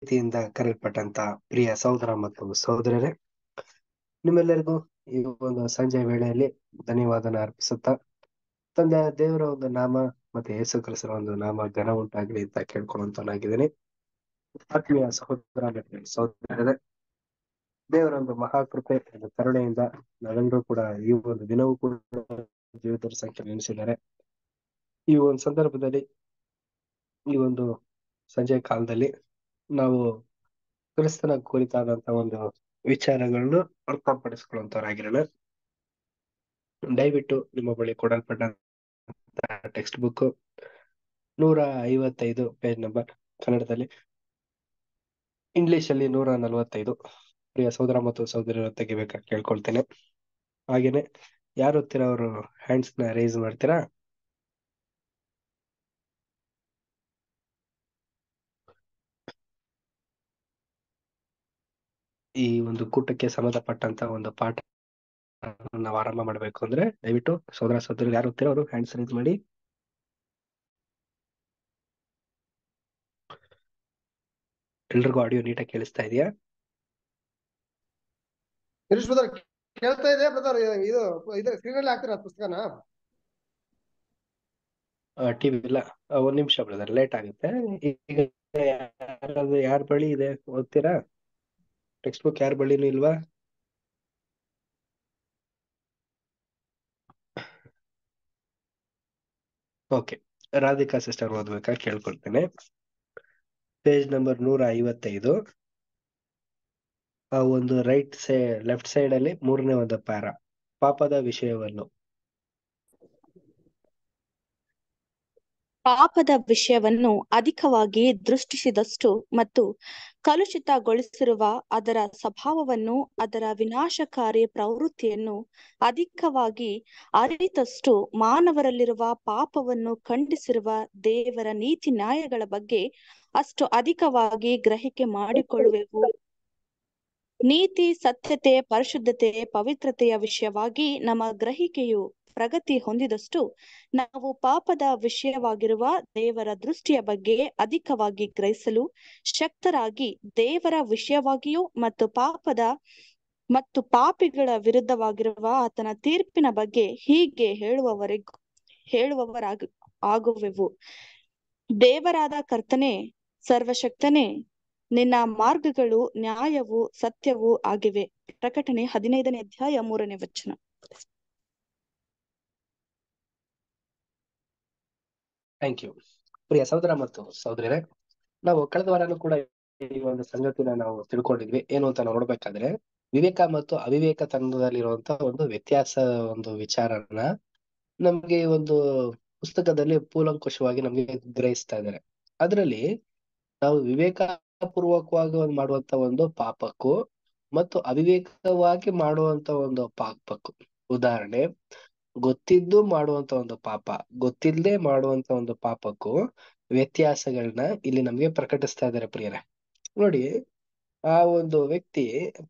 ಪ್ರೀತಿಯಿಂದ ಕರೆಯಲ್ಪಟ್ಟಂತ ಪ್ರಿಯ ಸಹೋದರ ಮತ್ತು ಸಹೋದರರೇ ನಿಮ್ಮೆಲ್ಲರಿಗೂ ಈ ಒಂದು ಸಂಜೆ ವೇಳೆಯಲ್ಲಿ ಧನ್ಯವಾದನ ಅರ್ಪಿಸುತ್ತಾ ತಂದೆ ದೇವರ ಒಂದು ನಾಮ ಮತ್ತೆ ಯೇಸು ಕ್ರಿಸ್ತರ ಒಂದು ನಾಮ ಘನ ಉಂಟಾಗಲಿ ಅಂತ ಕೇಳ್ಕೊಳ್ಳುವಂತನಾಗಿದ್ದೀನಿ ಆತ್ಮೀಯ ಸಹೋದರ ಸಹೋದರರೇ ದೇವರ ಒಂದು ಮಹಾಕೃಪೆ ಕರುಣೆಯಿಂದ ನಾವೆಲ್ಲರೂ ಕೂಡ ಈ ಒಂದು ದಿನವೂ ಕೂಡ ಜೀವಿತರ ಸಂಖ್ಯೆ ನೆನೆಸಿದ್ದಾರೆ ಈ ಒಂದು ಸಂದರ್ಭದಲ್ಲಿ ಈ ಒಂದು ಸಂಜೆ ಕಾಲದಲ್ಲಿ ನಾವು ಕ್ರಿಸ್ತನ ಕುರಿತಾದಂತ ಒಂದು ವಿಚಾರಗಳನ್ನು ಅರ್ಥಪಡಿಸ್ಕೊಳ್ಳುವಂತವರಾಗಿರೋಣ ದಯವಿಟ್ಟು ನಿಮ್ಮ ಬಳಿ ಕೊಡಲ್ಪಟ್ಟ ಟೆಕ್ಸ್ಟ್ ಬುಕ್ ನೂರ ಐವತ್ತೈದು ಪೇಜ್ ನಂಬರ್ ಕನ್ನಡದಲ್ಲಿ ಇಂಗ್ಲಿಷ್ ಅಲ್ಲಿ ನೂರ ನಲವತ್ತೈದು ಪ್ರಿಯ ಸಹೋದರ ಮತ್ತು ಸಹೋದರಿಯನ್ನು ತೆಗಿಬೇಕಾಗಿ ಕೇಳ್ಕೊಳ್ತೇನೆ ಹಾಗೇನೆ ಯಾರು ಹತ್ತಿರ ಅವರು ಹ್ಯಾಂಡ್ಸ್ ನ ರೈಸ್ ಮಾಡ್ತೀರಾ ಈ ಒಂದು ಕೂಟಕ್ಕೆ ಸಂಬಂಧಪಟ್ಟಂತ ಒಂದು ಪಾಠ ನಾವು ಆರಂಭ ಮಾಡ್ಬೇಕು ಅಂದ್ರೆ ದಯವಿಟ್ಟು ಸೋದರ ಸೋದರಿ ಯಾರು ಹೋಗ್ತೀರೋ ಅವರು ಹ್ಯಾಂಡ್ಸ್ ರೈಸ್ ಮಾಡಿ ಎಲ್ರಿಗೂ ಆಡಿಯೋ ನೀಟಾಗಿ ಕೇಳಿಸ್ತಾ ಇದೆಯಾ ಕೇಳ್ತಾ ಇದೆಯಾ ಬ್ರದರ್ ಇದು ಇದು ಸ್ಕ್ರೀನ್ ಅಲ್ಲಿ ಹಾಕ್ತೀರಾ ಪುಸ್ತಕನ ಟಿವಿ ಇಲ್ಲ ಒಂದ್ ನಿಮಿಷ ಬ್ರದರ್ ಲೇಟ್ ಆಗುತ್ತೆ ಈಗ ಯಾರ ಬಳಿ ಇದೆ ಓದ್ತೀರಾ ಟೆಕ್ಸ್ಟ್ ಬುಕ್ ಯಾರು ಬಳಿನೂ ಇಲ್ವಾ ಓಕೆ ರಾಧಿಕಾ ಸಿಸ್ಟರ್ ಓದ್ಬೇಕಾ ಕೇಳ್ಕೊಳ್ತೇನೆ ಪೇಜ್ ನಂಬರ್ ನೂರ ಐವತ್ತೈದು ಆ ಒಂದು ರೈಟ್ ಸೈ ಲೆಫ್ಟ್ ಸೈಡ್ ಅಲ್ಲಿ ಮೂರನೇ ಒಂದು ಪ್ಯಾರ ಪಾಪದ ವಿಷಯವನ್ನು ಪಾಪದ ವಿಷಯವನ್ನು ಅಧಿಕವಾಗಿ ದೃಷ್ಟಿಸಿದಷ್ಟು ಮತ್ತು ಕಲುಷಿತಗೊಳಿಸಿರುವ ಅದರ ಸ್ವಭಾವವನ್ನು ಅದರ ವಿನಾಶಕಾರಿ ಪ್ರವೃತ್ತಿಯನ್ನು ಅಧಿಕವಾಗಿ ಅರಿತಷ್ಟು ಮಾನವರಲ್ಲಿರುವ ಪಾಪವನ್ನು ಖಂಡಿಸಿರುವ ದೇವರ ನೀತಿ ನ್ಯಾಯಗಳ ಬಗ್ಗೆ ಅಷ್ಟು ಅಧಿಕವಾಗಿ ಗ್ರಹಿಕೆ ಮಾಡಿಕೊಳ್ಳಬೇಕು ನೀತಿ ಸತ್ಯತೆ ಪರಿಶುದ್ಧತೆ ಪವಿತ್ರತೆಯ ವಿಷಯವಾಗಿ ನಮ್ಮ ಗ್ರಹಿಕೆಯು ಪ್ರಗತಿ ಹೊಂದಿದಷ್ಟು ನಾವು ಪಾಪದ ವಿಷಯವಾಗಿರುವ ದೇವರ ದೃಷ್ಟಿಯ ಬಗ್ಗೆ ಅಧಿಕವಾಗಿ ಗ್ರಹಿಸಲು ಶಕ್ತರಾಗಿ ದೇವರ ವಿಷಯವಾಗಿಯೂ ಮತ್ತು ಪಾಪದ ಮತ್ತು ಪಾಪಿಗಳ ವಿರುದ್ಧವಾಗಿರುವ ಆತನ ತೀರ್ಪಿನ ಬಗ್ಗೆ ಹೀಗೆ ಹೇಳುವವರೆಗೂ ಹೇಳುವವರಾಗ ಆಗುವೆವು ದೇವರಾದ ಕರ್ತನೆ ಸರ್ವಶಕ್ತನೇ ನಿನ್ನ ಮಾರ್ಗಗಳು ನ್ಯಾಯವು ಸತ್ಯವು ಆಗಿವೆ ಪ್ರಕಟಣೆ ಹದಿನೈದನೇ ಅಧ್ಯಾಯ ಮೂರನೇ ವಚನ ಥ್ಯಾಂಕ್ ಯು ಪ್ರಿಯ ಸಹೋದರ ಮತ್ತು ಸಹೋದರಿಯರೇ ನಾವು ಕಳೆದ ವಾರನೂ ಕೂಡ ಈ ಒಂದು ಸಂಗತಿನ ನಾವು ತಿಳ್ಕೊಂಡಿದ್ವಿ ಏನು ಅಂತ ನಾವು ನೋಡ್ಬೇಕಾದ್ರೆ ವಿವೇಕ ಮತ್ತು ಅವಿವೇಕ ತಂಡದಲ್ಲಿರುವಂತಹ ಒಂದು ವ್ಯತ್ಯಾಸ ಒಂದು ವಿಚಾರನ ನಮ್ಗೆ ಒಂದು ಪುಸ್ತಕದಲ್ಲಿ ಕೂಲಂಕುಷವಾಗಿ ನಮ್ಗೆ ಗ್ರಹಿಸ್ತಾ ಇದ್ದಾರೆ ಅದರಲ್ಲಿ ನಾವು ವಿವೇಕ ಪೂರ್ವಕವಾಗಿ ಒಂದು ಮಾಡುವಂತ ಒಂದು ಪಾಪಕ್ಕೂ ಮತ್ತು ಅವಿವೇಕವಾಗಿ ಮಾಡುವಂತ ಒಂದು ಪಾಪಕ್ಕೂ ಉದಾಹರಣೆ ಗೊತ್ತಿದ್ದು ಮಾಡುವಂತ ಒಂದು ಪಾಪ ಗೊತ್ತಿಲ್ಲದೆ ಮಾಡುವಂತ ಒಂದು ಪಾಪಕ್ಕೂ ವ್ಯತ್ಯಾಸಗಳನ್ನ ಇಲ್ಲಿ ನಮ್ಗೆ ಪ್ರಕಟಿಸ್ತಾ ಇದ್ದಾರೆ ಪ್ರಿಯರೇ ನೋಡಿ ಆ ಒಂದು ವ್ಯಕ್ತಿ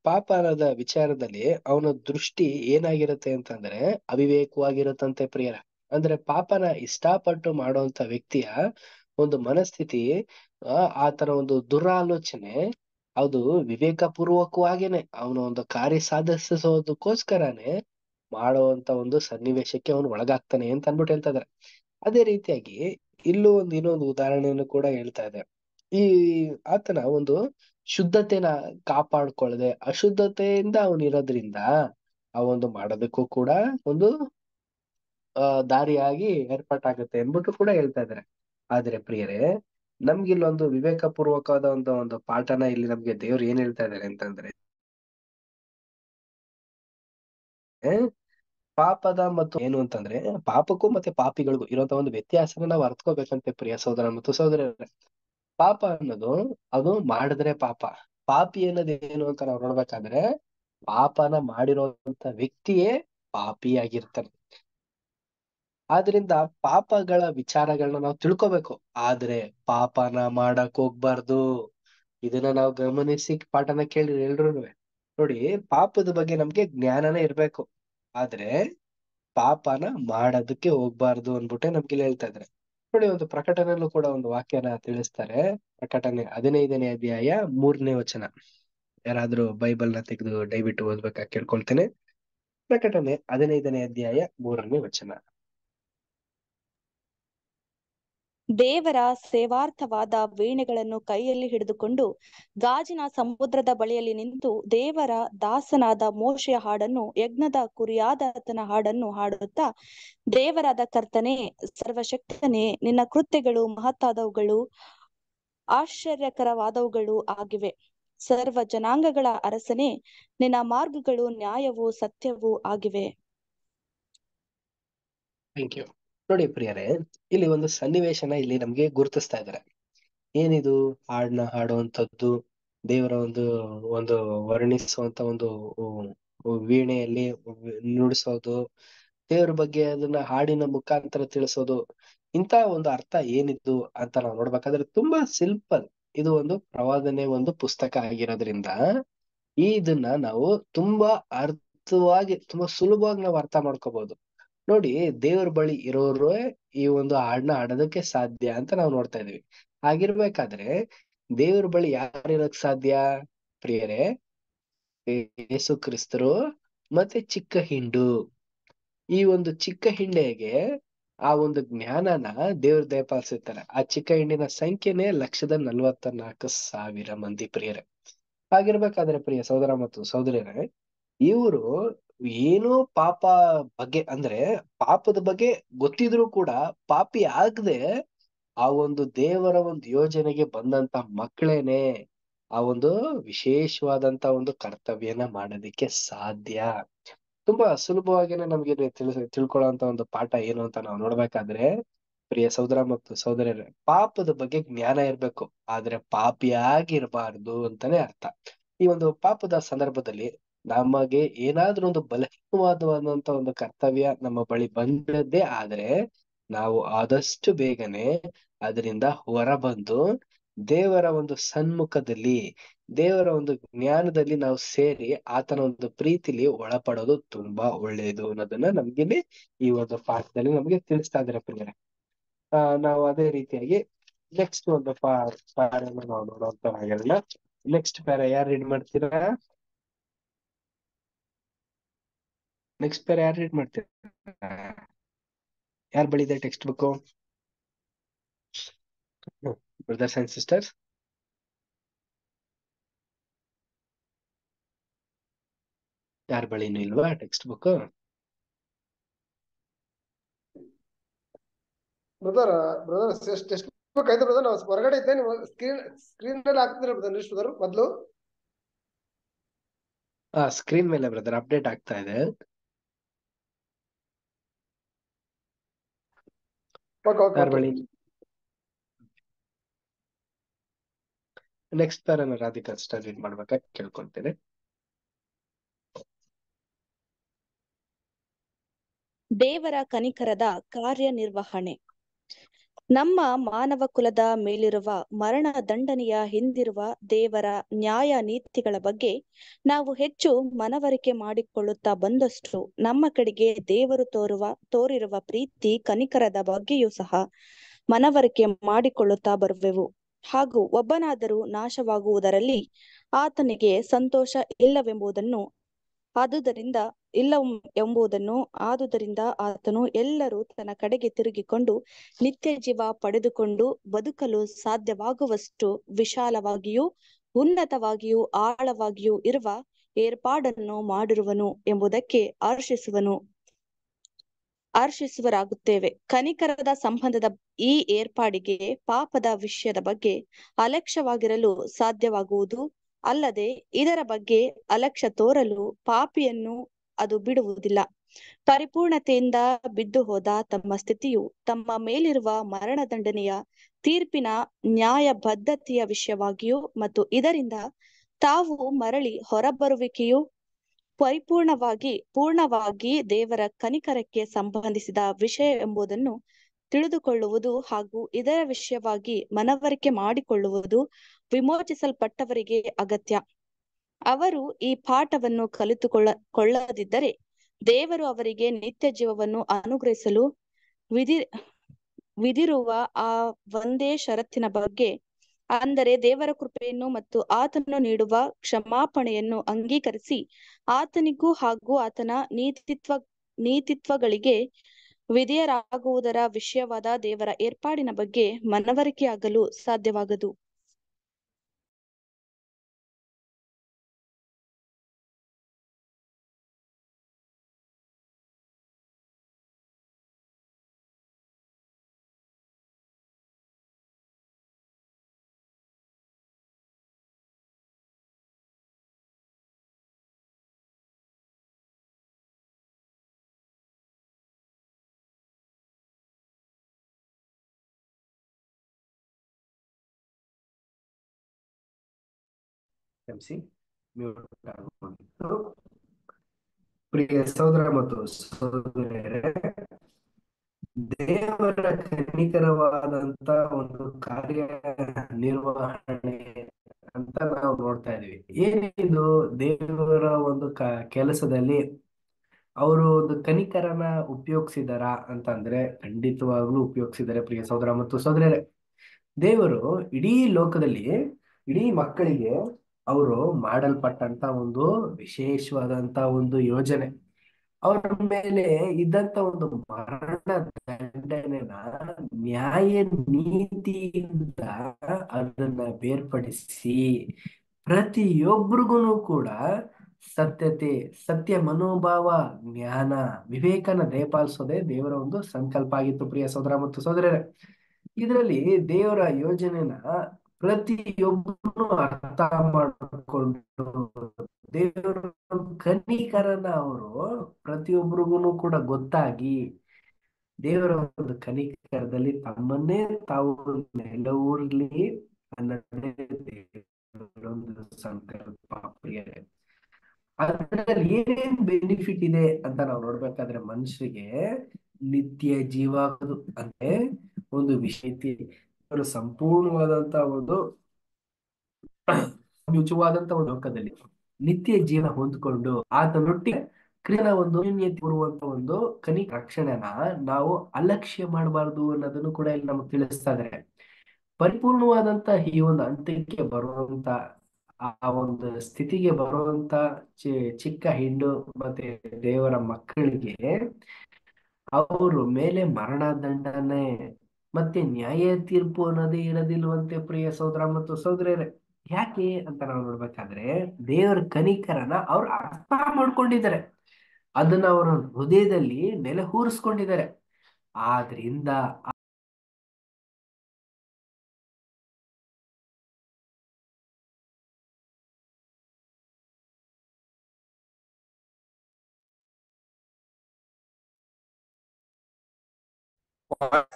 ಪಾಪ ಅನ್ನೋದ ವಿಚಾರದಲ್ಲಿ ಅವನ ದೃಷ್ಟಿ ಏನಾಗಿರುತ್ತೆ ಅಂತಂದ್ರೆ ಅವಿವೇಕವಾಗಿರುತ್ತಂತೆ ಪ್ರಿಯರ ಅಂದ್ರೆ ಪಾಪನ ಇಷ್ಟಪಟ್ಟು ಮಾಡುವಂತ ವ್ಯಕ್ತಿಯ ಒಂದು ಮನಸ್ಥಿತಿ ಆತನ ಒಂದು ದುರಾಲೋಚನೆ ಅದು ವಿವೇಕ ಪೂರ್ವಕವಾಗೇನೆ ಅವನ ಒಂದು ಕಾರ್ಯ ಸಾಧಿಸೋದಕ್ಕೋಸ್ಕರನೇ ಮಾಡುವಂತ ಒಂದು ಸನ್ನಿವೇಶಕ್ಕೆ ಅವನು ಒಳಗಾಗ್ತಾನೆ ಅಂತ ಅನ್ಬಿಟ್ಟು ಹೇಳ್ತಾ ಇದಾರೆ ಅದೇ ರೀತಿಯಾಗಿ ಇಲ್ಲೂ ಒಂದು ಇನ್ನೊಂದು ಉದಾಹರಣೆಯನ್ನು ಕೂಡ ಹೇಳ್ತಾ ಇದೆ ಈ ಆತನ ಒಂದು ಶುದ್ಧತೆನ ಕಾಪಾಡ್ಕೊಳ್ಳದೆ ಅಶುದ್ಧತೆಯಿಂದ ಅವನಿರೋದ್ರಿಂದ ಆ ಒಂದು ಮಾಡೋದಕ್ಕೂ ಕೂಡ ಒಂದು ದಾರಿಯಾಗಿ ಏರ್ಪಾಟಾಗುತ್ತೆ ಅನ್ಬಿಟ್ಟು ಕೂಡ ಹೇಳ್ತಾ ಇದಾರೆ ಆದ್ರೆ ಪ್ರಿಯರೇ ನಮ್ಗೆ ಇಲ್ಲೊಂದು ವಿವೇಕ ಪೂರ್ವಕವಾದ ಒಂದು ಒಂದು ಪಾಠನ ಇಲ್ಲಿ ನಮ್ಗೆ ದೇವ್ರು ಏನ್ ಹೇಳ್ತಾ ಇದ್ದಾರೆ ಅಂತಂದ್ರೆ ಪಾಪದ ಮತ್ತು ಏನು ಅಂತಂದ್ರೆ ಪಾಪಕ್ಕೂ ಮತ್ತೆ ಪಾಪಿಗಳಿಗೂ ಇರೋಂತ ಒಂದು ವ್ಯತ್ಯಾಸನ ನಾವು ಅರ್ಥಕೋಬೇಕಂತೆ ಪ್ರಿಯ ಸಹೋದರ ಮತ್ತು ಸೋದರ ಪಾಪ ಅನ್ನೋದು ಅದು ಮಾಡಿದ್ರೆ ಪಾಪ ಪಾಪಿ ಅನ್ನೋದು ಏನು ಅಂತ ನಾವ್ ನೋಡ್ಬೇಕಾದ್ರೆ ಪಾಪನ ಮಾಡಿರೋಂತ ವ್ಯಕ್ತಿಯೇ ಪಾಪಿ ಆಗಿರ್ತಾನೆ ಆದ್ರಿಂದ ಪಾಪಗಳ ವಿಚಾರಗಳನ್ನ ನಾವು ತಿಳ್ಕೋಬೇಕು ಆದ್ರೆ ಪಾಪನ ಮಾಡಕ್ ಹೋಗ್ಬಾರ್ದು ಇದನ್ನ ನಾವು ಗಮನಿಸಿ ಪಾಠನ ಕೇಳಿ ಎಲ್ರು ನೋಡಿ ಪಾಪದ ಬಗ್ಗೆ ನಮ್ಗೆ ಜ್ಞಾನನೇ ಇರ್ಬೇಕು ಆದ್ರೆ ಪಾಪನ ಮಾಡೋದಕ್ಕೆ ಹೋಗ್ಬಾರ್ದು ಅನ್ಬಿಟ್ಟೆ ನಮ್ಗೆ ಇಲ್ಲಿ ಹೇಳ್ತಾ ಇದ್ರೆ ನೋಡಿ ಒಂದು ಪ್ರಕಟಣೆಲ್ಲೂ ಕೂಡ ಒಂದು ವಾಕ್ಯನ ತಿಳಿಸ್ತಾರೆ ಪ್ರಕಟಣೆ ಹದಿನೈದನೇ ಅಧ್ಯಾಯ ಮೂರನೇ ವಚನ ಯಾರಾದ್ರೂ ಬೈಬಲ್ ನ ತೆಗೆದು ದಯವಿಟ್ಟು ಓದ್ಬೇಕಾಗಿ ಕೇಳ್ಕೊಳ್ತೇನೆ ಪ್ರಕಟಣೆ ಹದಿನೈದನೇ ಅಧ್ಯಾಯ ಮೂರನೇ ವಚನ ದೇವರ ಸೇವಾರ್ಥವಾದ ವೀಣೆಗಳನ್ನು ಕೈಯಲ್ಲಿ ಹಿಡಿದುಕೊಂಡು ಗಾಜಿನ ಸಮುದ್ರದ ಬಳಿಯಲ್ಲಿ ನಿಂತು ದೇವರ ದಾಸನಾದ ಮೋಶೆಯ ಹಾಡನ್ನು ಯಜ್ಞದ ಕುರಿಯಾದತನ ಹಾಡನ್ನು ಹಾಡುತ್ತಾ ದೇವರಾದ ಕರ್ತನೆ ಸರ್ವಶಕ್ತನೇ ನಿನ್ನ ಕೃತ್ಯಗಳು ಮಹತ್ತಾದವುಗಳು ಆಶ್ಚರ್ಯಕರವಾದವುಗಳು ಆಗಿವೆ ಸರ್ವ ಜನಾಂಗಗಳ ಅರಸನೇ ನಿನ್ನ ಮಾರ್ಗಗಳು ನ್ಯಾಯವು ಸತ್ಯವೂ ಆಗಿವೆ ಥ್ಯಾಂಕ್ ಯು ನೋಡಿ ಪ್ರಿಯರೇ ಇಲ್ಲಿ ಒಂದು ಸನ್ನಿವೇಶನ ಇಲ್ಲಿ ನಮ್ಗೆ ಗುರುತಿಸ್ತಾ ಇದಾರೆ ಏನಿದು ಹಾಡ್ನ ಹಾಡುವಂತದ್ದು ದೇವರ ಒಂದು ಒಂದು ವರ್ಣಿಸುವಂತ ಒಂದು ವೀಣೆಯಲ್ಲಿ ನುಡಿಸೋದು ದೇವರ ಬಗ್ಗೆ ಅದನ್ನ ಹಾಡಿನ ಮುಖಾಂತರ ತಿಳಿಸೋದು ಇಂತ ಒಂದು ಅರ್ಥ ಏನಿದ್ದು ಅಂತ ನಾವು ನೋಡ್ಬೇಕಾದ್ರೆ ತುಂಬಾ ಸಿಂಪಲ್ ಇದು ಒಂದು ಪ್ರವಾದನೆ ಒಂದು ಪುಸ್ತಕ ಆಗಿರೋದ್ರಿಂದ ಈ ಇದನ್ನ ನಾವು ತುಂಬಾ ಅರ್ಥವಾಗಿ ತುಂಬಾ ಸುಲಭವಾಗಿ ನಾವು ಅರ್ಥ ಮಾಡ್ಕೋಬಹುದು ನೋಡಿ ದೇವ್ರ ಬಳಿ ಇರೋರು ಈ ಒಂದು ಹಾಡ್ನ ಆಡೋದಕ್ಕೆ ಸಾಧ್ಯ ಅಂತ ನಾವು ನೋಡ್ತಾ ಇದೀವಿ ಹಾಗಿರ್ಬೇಕಾದ್ರೆ ದೇವ್ರ ಬಳಿ ಯಾರಿರಕ್ ಸಾಧ್ಯ ಪ್ರಿಯರೇ ಯೇಸು ಕ್ರಿಸ್ತರು ಮತ್ತೆ ಚಿಕ್ಕ ಹಿಂಡು ಈ ಒಂದು ಚಿಕ್ಕ ಹಿಂಡೆಗೆ ಆ ಒಂದು ಜ್ಞಾನನ ದೇವ್ರ ದಯಪಾಲಿಸುತ್ತಾರೆ ಆ ಚಿಕ್ಕ ಹಿಂಡಿನ ಸಂಖ್ಯೆನೇ ಲಕ್ಷದ ನಲ್ವತ್ತ ನಾಲ್ಕು ಸಾವಿರ ಮಂದಿ ಪ್ರಿಯರೇ ಆಗಿರ್ಬೇಕಾದ್ರೆ ಪ್ರಿಯ ಸಹೋದರ ಮತ್ತು ಸಹೋದರಿಯರೇ ಇವರು ಏನೋ ಪಾಪ ಬಗ್ಗೆ ಅಂದ್ರೆ ಪಾಪದ ಬಗ್ಗೆ ಗೊತ್ತಿದ್ರು ಕೂಡ ಪಾಪಿ ಆಗದೆ ಆ ಒಂದು ದೇವರ ಒಂದು ಯೋಜನೆಗೆ ಬಂದಂತ ಮಕ್ಕಳೇನೆ ಆ ಒಂದು ವಿಶೇಷವಾದಂತ ಒಂದು ಕರ್ತವ್ಯನ ಮಾಡೋದಿಕ್ಕೆ ಸಾಧ್ಯ ತುಂಬಾ ಸುಲಭವಾಗಿನೇ ನಮ್ಗೆ ತಿಳಿಸ ತಿಳ್ಕೊಳ್ಳೋ ಒಂದು ಪಾಠ ಏನು ಅಂತ ನಾವು ನೋಡ್ಬೇಕಾದ್ರೆ ಪ್ರಿಯ ಸಹೋದರ ಮತ್ತು ಸಹೋದರಿಯರ ಪಾಪದ ಬಗ್ಗೆ ಜ್ಞಾನ ಇರ್ಬೇಕು ಆದ್ರೆ ಪಾಪಿಯಾಗಿರ್ಬಾರ್ದು ಅಂತಾನೆ ಅರ್ಥ ಈ ಒಂದು ಪಾಪದ ಸಂದರ್ಭದಲ್ಲಿ ನಮಗೆ ಏನಾದ್ರೂ ಒಂದು ಬಲಹೀನವಾದವಾದಂತ ಒಂದು ಕರ್ತವ್ಯ ನಮ್ಮ ಬಳಿ ಬಂದದ್ದೇ ಆದ್ರೆ ನಾವು ಆದಷ್ಟು ಬೇಗನೆ ಅದರಿಂದ ಹೊರ ಬಂದು ದೇವರ ಒಂದು ಸನ್ಮುಖದಲ್ಲಿ ದೇವರ ಒಂದು ಜ್ಞಾನದಲ್ಲಿ ನಾವು ಸೇರಿ ಆತನ ಒಂದು ಪ್ರೀತಿಲಿ ಒಳಪಡೋದು ತುಂಬಾ ಒಳ್ಳೆಯದು ಅನ್ನೋದನ್ನ ನಮ್ಗಿಲ್ಲಿ ಈ ಒಂದು ಪಾಠದಲ್ಲಿ ನಮ್ಗೆ ತಿಳಿಸ್ತಾ ಇದ್ರೆ ಪ್ರಿಯರೇ ಆ ನಾವು ಅದೇ ರೀತಿಯಾಗಿ ನೆಕ್ಸ್ಟ್ ಒಂದು ಪಾ ಪಾಠ ನಾವು ನೋಡುವಂತ ನೆಕ್ಸ್ಟ್ ಪ್ಯಾರ ಯಾರು ರೀಡ್ ಮಾಡ್ತೀರಾ ನೆಕ್ಸ್ಟ್ ಪೇರ್ ಯಾರು ರೀಡ್ ಮಾಡ್ತೀರಾ ಯಾರು ಬಳಿದೆ text book brothers and sisters ಯಾರ ಬಳಿನೂ ಇಲ್ವಾ text book brother brother text book ಐತೆ ಬ್ರದರ್ ನಾವು ಹೊರಗಡೆ ಇದ್ದೆ ನೀವು ಸ್ಕ್ರೀನ್ ಸ್ಕ್ರೀನ್ ಮೇಲೆ ಹಾಕ್ತಿರ ಬ್ರದರ್ ನಿಶ್ ಬ್ರದರ್ ಮೊದಲು ಸ್ಕ್ರೀನ್ ಮೇಲೆ ಬ್ರದರ್ ಅಪ್ಡೇಟ್ ಆಗ್ತಾ ಇದೆ ಓಕೆ ನೆಕ್ಸ್ಟ್ ತರ ರಾಧಿಕಾ ಸ್ಟಾರ್ ರೀಡ್ ಮಾಡ್ಬೇಕಾಗಿ ಕೇಳ್ಕೊಂತೇನೆ ದೇವರ ಕನಿಕರದ ಕಾರ್ಯನಿರ್ವಹಣೆ ನಮ್ಮ ಮಾನವ ಕುಲದ ಮೇಲಿರುವ ಮರಣ ದಂಡನೆಯ ಹಿಂದಿರುವ ದೇವರ ನ್ಯಾಯ ನೀತಿಗಳ ಬಗ್ಗೆ ನಾವು ಹೆಚ್ಚು ಮನವರಿಕೆ ಮಾಡಿಕೊಳ್ಳುತ್ತಾ ಬಂದಷ್ಟು ನಮ್ಮ ಕಡೆಗೆ ದೇವರು ತೋರುವ ತೋರಿರುವ ಪ್ರೀತಿ ಕನಿಕರದ ಬಗ್ಗೆಯೂ ಸಹ ಮನವರಿಕೆ ಮಾಡಿಕೊಳ್ಳುತ್ತಾ ಬರುವೆವು ಹಾಗೂ ಒಬ್ಬನಾದರೂ ನಾಶವಾಗುವುದರಲ್ಲಿ ಆತನಿಗೆ ಸಂತೋಷ ಇಲ್ಲವೆಂಬುದನ್ನು ಆದುದರಿಂದ ಇಲ್ಲ ಎಂಬುದನ್ನು ಆದುದರಿಂದ ಆತನು ಎಲ್ಲರೂ ತನ್ನ ಕಡೆಗೆ ತಿರುಗಿಕೊಂಡು ನಿತ್ಯ ಜೀವ ಪಡೆದುಕೊಂಡು ಬದುಕಲು ಸಾಧ್ಯವಾಗುವಷ್ಟು ವಿಶಾಲವಾಗಿಯೂ ಉನ್ನತವಾಗಿಯೂ ಆಳವಾಗಿಯೂ ಇರುವ ಏರ್ಪಾಡನ್ನು ಮಾಡಿರುವನು ಎಂಬುದಕ್ಕೆ ಆರ್ಷಿಸುವನು ಹರ್ಷಿಸುವರಾಗುತ್ತೇವೆ ಕನಿಕರದ ಸಂಬಂಧದ ಈ ಏರ್ಪಾಡಿಗೆ ಪಾಪದ ವಿಷಯದ ಬಗ್ಗೆ ಅಲಕ್ಷ್ಯವಾಗಿರಲು ಸಾಧ್ಯವಾಗುವುದು ಅಲ್ಲದೆ ಇದರ ಬಗ್ಗೆ ಅಲಕ್ಷ ತೋರಲು ಪಾಪಿಯನ್ನು ಅದು ಬಿಡುವುದಿಲ್ಲ ಪರಿಪೂರ್ಣತೆಯಿಂದ ಬಿದ್ದು ಹೋದ ತಮ್ಮ ಸ್ಥಿತಿಯು ತಮ್ಮ ಮೇಲಿರುವ ಮರಣದಂಡನೆಯ ತೀರ್ಪಿನ ನ್ಯಾಯಬದ್ಧತೆಯ ವಿಷಯವಾಗಿಯೂ ಮತ್ತು ಇದರಿಂದ ತಾವು ಮರಳಿ ಹೊರಬರುವಿಕೆಯು ಪರಿಪೂರ್ಣವಾಗಿ ಪೂರ್ಣವಾಗಿ ದೇವರ ಕನಿಕರಕ್ಕೆ ಸಂಬಂಧಿಸಿದ ವಿಷಯ ಎಂಬುದನ್ನು ತಿಳಿದುಕೊಳ್ಳುವುದು ಹಾಗೂ ಇದರ ವಿಷಯವಾಗಿ ಮನವರಿಕೆ ಮಾಡಿಕೊಳ್ಳುವುದು ವಿಮೋಚಿಸಲ್ಪಟ್ಟವರಿಗೆ ಅಗತ್ಯ ಅವರು ಈ ಪಾಠವನ್ನು ಕಲಿತುಕೊಳ್ಳ ಕೊಳ್ಳದಿದ್ದರೆ ದೇವರು ಅವರಿಗೆ ನಿತ್ಯ ಜೀವವನ್ನು ಅನುಗ್ರಹಿಸಲು ವಿಧಿ ವಿಧಿರುವ ಆ ಒಂದೇ ಷರತ್ತಿನ ಬಗ್ಗೆ ಅಂದರೆ ದೇವರ ಕೃಪೆಯನ್ನು ಮತ್ತು ಆತನು ನೀಡುವ ಕ್ಷಮಾಪಣೆಯನ್ನು ಅಂಗೀಕರಿಸಿ ಆತನಿಗೂ ಹಾಗೂ ಆತನ ನೀತಿತ್ವ ನೀತಿತ್ವಗಳಿಗೆ ವಿಧೇಯರಾಗುವುದರ ವಿಷಯವಾದ ದೇವರ ಏರ್ಪಾಡಿನ ಬಗ್ಗೆ ಮನವರಿಕೆಯಾಗಲು ಸಾಧ್ಯವಾಗದು ಮ್ಯೂಟ್ ಪ್ರಿಯ ಸಹೋದರ ಮತ್ತು ಸಹೋದರಿಯರೇ ದೇವರ ಕನಿಕರವಾದಂತ ಒಂದು ಕಾರ್ಯ ನಿರ್ವಹಣೆ ಅಂತ ನಾವು ನೋಡ್ತಾ ಇದೀವಿ ಏನಿದು ದೇವರ ಒಂದು ಕ ಕೆಲಸದಲ್ಲಿ ಅವರು ಒಂದು ಕನಿಕರನ ಉಪಯೋಗಿಸಿದಾರ ಅಂತಂದ್ರೆ ಖಂಡಿತವಾಗ್ಲೂ ಉಪಯೋಗಿಸಿದ್ದಾರೆ ಪ್ರಿಯ ಸಹೋದರ ಮತ್ತು ಸಹೋದರಿಯರೇ ದೇವರು ಇಡೀ ಲೋಕದಲ್ಲಿ ಇಡೀ ಮಕ್ಕಳಿಗೆ ಅವರು ಮಾಡಲ್ಪಟ್ಟಂತ ಒಂದು ವಿಶೇಷವಾದಂತ ಒಂದು ಯೋಜನೆ ಅವರ ಮೇಲೆ ಇದ್ದಂತ ಒಂದು ಮರಣ ದಂಡನೆನ ನ್ಯಾಯ ನೀತಿಯಿಂದ ಅದನ್ನ ಬೇರ್ಪಡಿಸಿ ಪ್ರತಿಯೊಬ್ಬರಿಗೂ ಕೂಡ ಸತ್ಯತೆ ಸತ್ಯ ಮನೋಭಾವ ಜ್ಞಾನ ವಿವೇಕನ ದಯಪಾಲಿಸೋದೇ ದೇವರ ಒಂದು ಸಂಕಲ್ಪ ಆಗಿತ್ತು ಪ್ರಿಯ ಸೋದರ ಮತ್ತು ಸೋದರರೇ ಇದರಲ್ಲಿ ದೇವರ ಯೋಜನೆನ ಪ್ರತಿಯೊಬ್ಬರು ಅರ್ಥ ಮಾಡಿಕೊಂಡು ದೇವರ ಕನಿಕರನ ಅವರು ಪ್ರತಿಯೊಬ್ಬರಿಗೂ ಕೂಡ ಗೊತ್ತಾಗಿ ದೇವರ ಒಂದು ಕನಿಕರದಲ್ಲಿ ತಮ್ಮನ್ನೇ ತಾವು ನೆಲವೂರ್ಲಿ ಅನ್ನೋದು ಸಂಕಲ್ಪ ಪ್ರಿಯರೇ ಅದ್ರಲ್ಲಿ ಏನೇನ್ ಬೆನಿಫಿಟ್ ಇದೆ ಅಂತ ನಾವು ನೋಡ್ಬೇಕಾದ್ರೆ ಮನುಷ್ಯರಿಗೆ ನಿತ್ಯ ಜೀವ ಅಂದ್ರೆ ಒಂದು ವಿಷಯ ಸಂಪೂರ್ಣವಾದಂತಹ ಒಂದು ಯುಚವಾದಂತ ಒಂದು ಲೋಕದಲ್ಲಿ ನಿತ್ಯ ಜೀವನ ಹೊಂದ್ಕೊಂಡು ಆತನೊಟ್ಟಿಗೆ ಕ್ರಿಯನ ಒಂದು ಬರುವಂತ ಒಂದು ಕನಿ ರಕ್ಷಣೆನ ನಾವು ಅಲಕ್ಷ್ಯ ಮಾಡಬಾರದು ಅನ್ನೋದನ್ನು ಕೂಡ ಇಲ್ಲಿ ನಮ್ಗೆ ತಿಳಿಸ್ತಾ ಇದಾರೆ ಪರಿಪೂರ್ಣವಾದಂತ ಈ ಒಂದು ಅಂತ್ಯಕ್ಕೆ ಬರುವಂತ ಆ ಒಂದು ಸ್ಥಿತಿಗೆ ಬರುವಂತ ಚಿಕ್ಕ ಹೆಣ್ಣು ಮತ್ತೆ ದೇವರ ಮಕ್ಕಳಿಗೆ ಅವರು ಮೇಲೆ ಮರಣ ದಂಡನೆ ಮತ್ತೆ ನ್ಯಾಯ ತೀರ್ಪು ಅನ್ನೋದೇ ಇರದಿಲ್ವಂತೆ ಪ್ರಿಯ ಸೋದರ ಮತ್ತು ಸಹೋದರ ಯಾಕೆ ಅಂತ ನಾವು ನೋಡ್ಬೇಕಾದ್ರೆ ದೇವರ ಕನಿಕರನ ಅವ್ರು ಅರ್ಥ ಮಾಡ್ಕೊಂಡಿದ್ದಾರೆ ಅದನ್ನ ಅವರ ಹೃದಯದಲ್ಲಿ ನೆಲೆ ಹೂರಿಸ್ಕೊಂಡಿದ್ದಾರೆ ಆದ್ರಿಂದ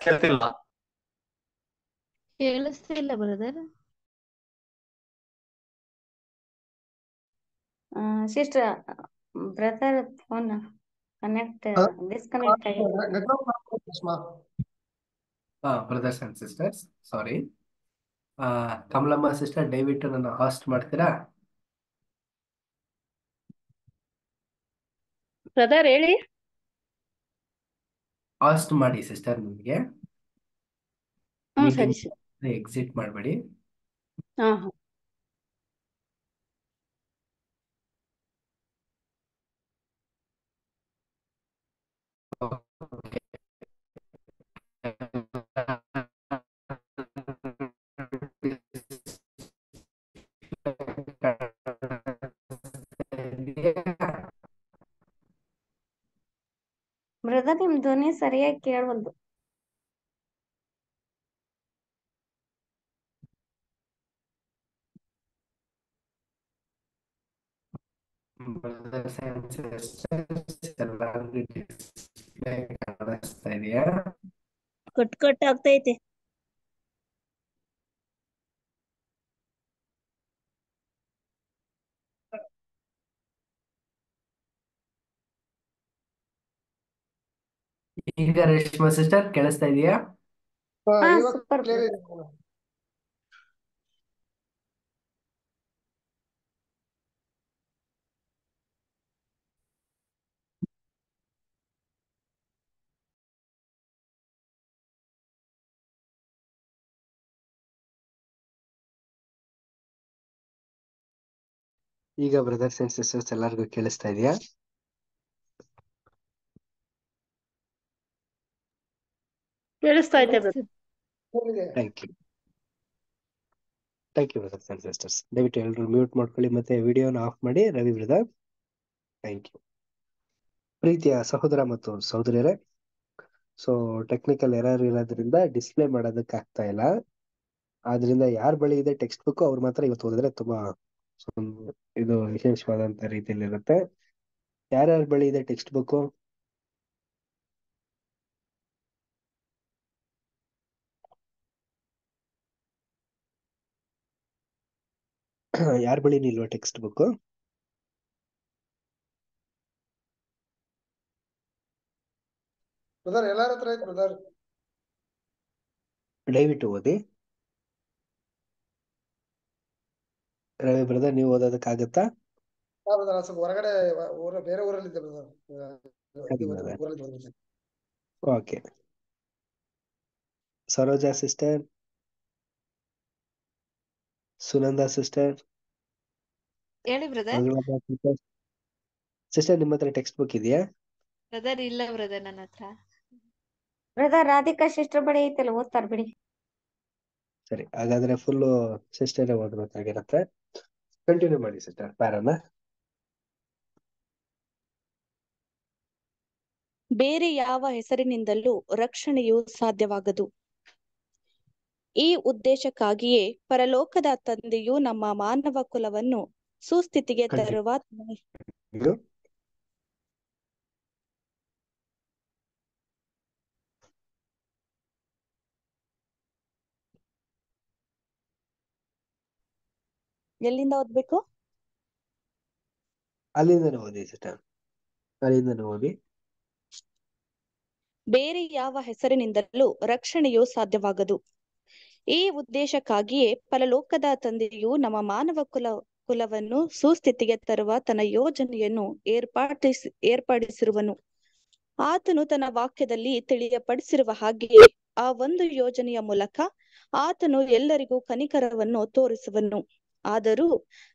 ಕೇಳ್ತಿಲ್ಲ ಕೇಳಿಸ್ತಿಲ್ಲ brother sister brother phone connect disconnect brothers and sisters sorry Kamalamma sister ದಯವಿಟ್ಟು ನನ್ನ ಹಾಸ್ಟ್ ಮಾಡ್ತೀರಾ ಬ್ರದರ್ ಹೇಳಿ ಆಸ್ಟ್ ಮಾಡಿ ಸಿಸ್ಟರ್ ನಮಗೆ ಹಾ ಸರಿ ಸರ್ ಎಕ್ಸಿಟ್ ಮಾಡಬೇಡಿ ಹಾ ಹಾ ಓಕೆ ನಿಮ್ ಧ್ವನಿ ಸರಿಯಾಗಿ ಕೇಳವಲ್ದು brothers and sisters, ಎಲ್ಲರಿಗೂ ಡಿಸ್ಪ್ಲೇ ಕಾಣಿಸ್ತಾ ಇದೆಯಾ ಕಟ್ ಕಟ್ ಆಗ್ತೈತೆ ಈಗ ರೇಷ್ಮಾ ಸಿಸ್ಟರ್ ಕೇಳಿಸ್ತಾ ಇದೆಯಾ ಈಗ ಬ್ರದರ್ಸ್ ಅಂಡ್ ಸಿಸ್ಟರ್ಸ್ ಎಲ್ಲರಿಗೂ ಕೇಳಿಸ್ತಾ ಇದೆಯಾ ಕೇಳಿಸ್ತಾ ಇದೆ thank you thank you brothers and sisters ದಯವಿಟ್ಟು ಎಲ್ಲರೂ ಮ್ಯೂಟ್ ಮಾಡ್ಕೊಳ್ಳಿ ಮತ್ತೆ ವಿಡಿಯೋನ ಆಫ್ ಮಾಡಿ ರವಿ ಬ್ರದರ್ ಥ್ಯಾಂಕ್ ಯು ಪ್ರೀತಿಯ ಸಹೋದರ ಮತ್ತು ಸಹೋದರಿಯರೇ ಸೊ ಟೆಕ್ನಿಕಲ್ ಎರರ್ ಇರೋದ್ರಿಂದ ಡಿಸ್ಪ್ಲೇ ಮಾಡೋದಕ್ಕೆ ಆಗ್ತಾ ಇಲ್ಲ ಆದ್ರಿಂದ ಯಾರ ಬಳಿ ಇದೆ ಟೆಕ್ಸ್ಟ್ ಬುಕ್ ಅವ್ರು ಮಾತ್ರ ಇವತ್ತು ಓದಿದ್ರೆ ತುಂಬಾ ಇದು ವಿಶೇಷವಾದಂತ ರೀತಿಯಲ್ಲಿ ಇರುತ್ತೆ ಯಾರ್ಯಾರ ಬಳಿ ಇದೆ ಟೆಕ್ಸ್ಟ್ ಬುಕ್ ಯಾರ ಬಳಿ ಇಲ್ವಾ ಟೆಕ್ಸ್ಟ್ ಬುಕ್ ಬ್ರದರ್ ಎಲ್ಲಾರ ಹತ್ರ ಬ್ರದರ್ ದಯವಿಟ್ಟು ಓದಿ ರವಿ ಬ್ರದರ್ ನೀವು ಓದೋದಕ್ಕಾಗತ್ತಾ ಬ್ರದರ್ ಸ್ವಲ್ಪ ಹೊರಗಡೆ ಊರ ಬೇರೆ ಊರಲ್ಲಿ ಇದೆ brother okay Saroja sister Sunanda sister ಹೇಳಿ ಬ್ರದರ್ ಸಿಸ್ಟರ್ ನಿಮ್ಮ ಹತ್ರ ಟೆಕ್ಸ್ಟ್ ಬುಕ್ ಇದೆಯಾ ಬ್ರದರ್ ಇಲ್ಲ ಬ್ರದರ್ ನನ್ನ ಹತ್ರ ಬ್ರದರ್ ರಾಧಿಕಾ ಸಿಸ್ಟರ್ ಬಳಿ ಐತಲ್ಲ ಓದ್ತಾರ ಬಿಡಿ ಸರಿ ಹಾಗಾದ್ರೆ ಫುಲ್ ಸಿಸ್ಟರ್ ಓದಬೇಕಾಗಿರತ್ತೆ ಕಂಟಿನ್ಯೂ ಮಾಡಿ ಸಿಸ್ಟರ್ ಪ್ಯಾರನ ಬೇರೆ ಯಾವ ಹೆಸರಿನಿಂದಲೂ ರಕ್ಷಣೆಯು ಸಾಧ್ಯವಾಗದು ಈ ಉದ್ದೇಶಕ್ಕಾಗಿಯೇ ಪರಲೋಕದ ತಂದೆಯು ನಮ್ಮ ಮಾನವ ಕುಲವನ್ನು ಸುಸ್ಥಿತಿಗೆ ತರುವ ಎಲ್ಲಿಂದ ಓದ್ಬೇಕು ಅಲ್ಲಿಂದ ಓದಿ ಅಲ್ಲಿಂದ ಓದಿ ಬೇರೆ ಯಾವ ಹೆಸರಿನಿಂದಲೂ ರಕ್ಷಣೆಯು ಸಾಧ್ಯವಾಗದು ಈ ಉದ್ದೇಶಕ್ಕಾಗಿಯೇ ಪರಲೋಕದ ತಂದೆಯು ನಮ್ಮ ಮಾನವ ಕುಲ ಕುಲವನ್ನು ಸುಸ್ಥಿತಿಗೆ ತರುವ ತನ್ನ ಯೋಜನೆಯನ್ನು ಏರ್ಪಾಟಿಸಿ ಏರ್ಪಡಿಸಿರುವನು ಆತನು ತನ್ನ ವಾಕ್ಯದಲ್ಲಿ ತಿಳಿಯಪಡಿಸಿರುವ ಹಾಗೆಯೇ ಆ ಒಂದು ಯೋಜನೆಯ ಮೂಲಕ ಆತನು ಎಲ್ಲರಿಗೂ ಕನಿಕರವನ್ನು ತೋರಿಸುವನು ಆದರೂ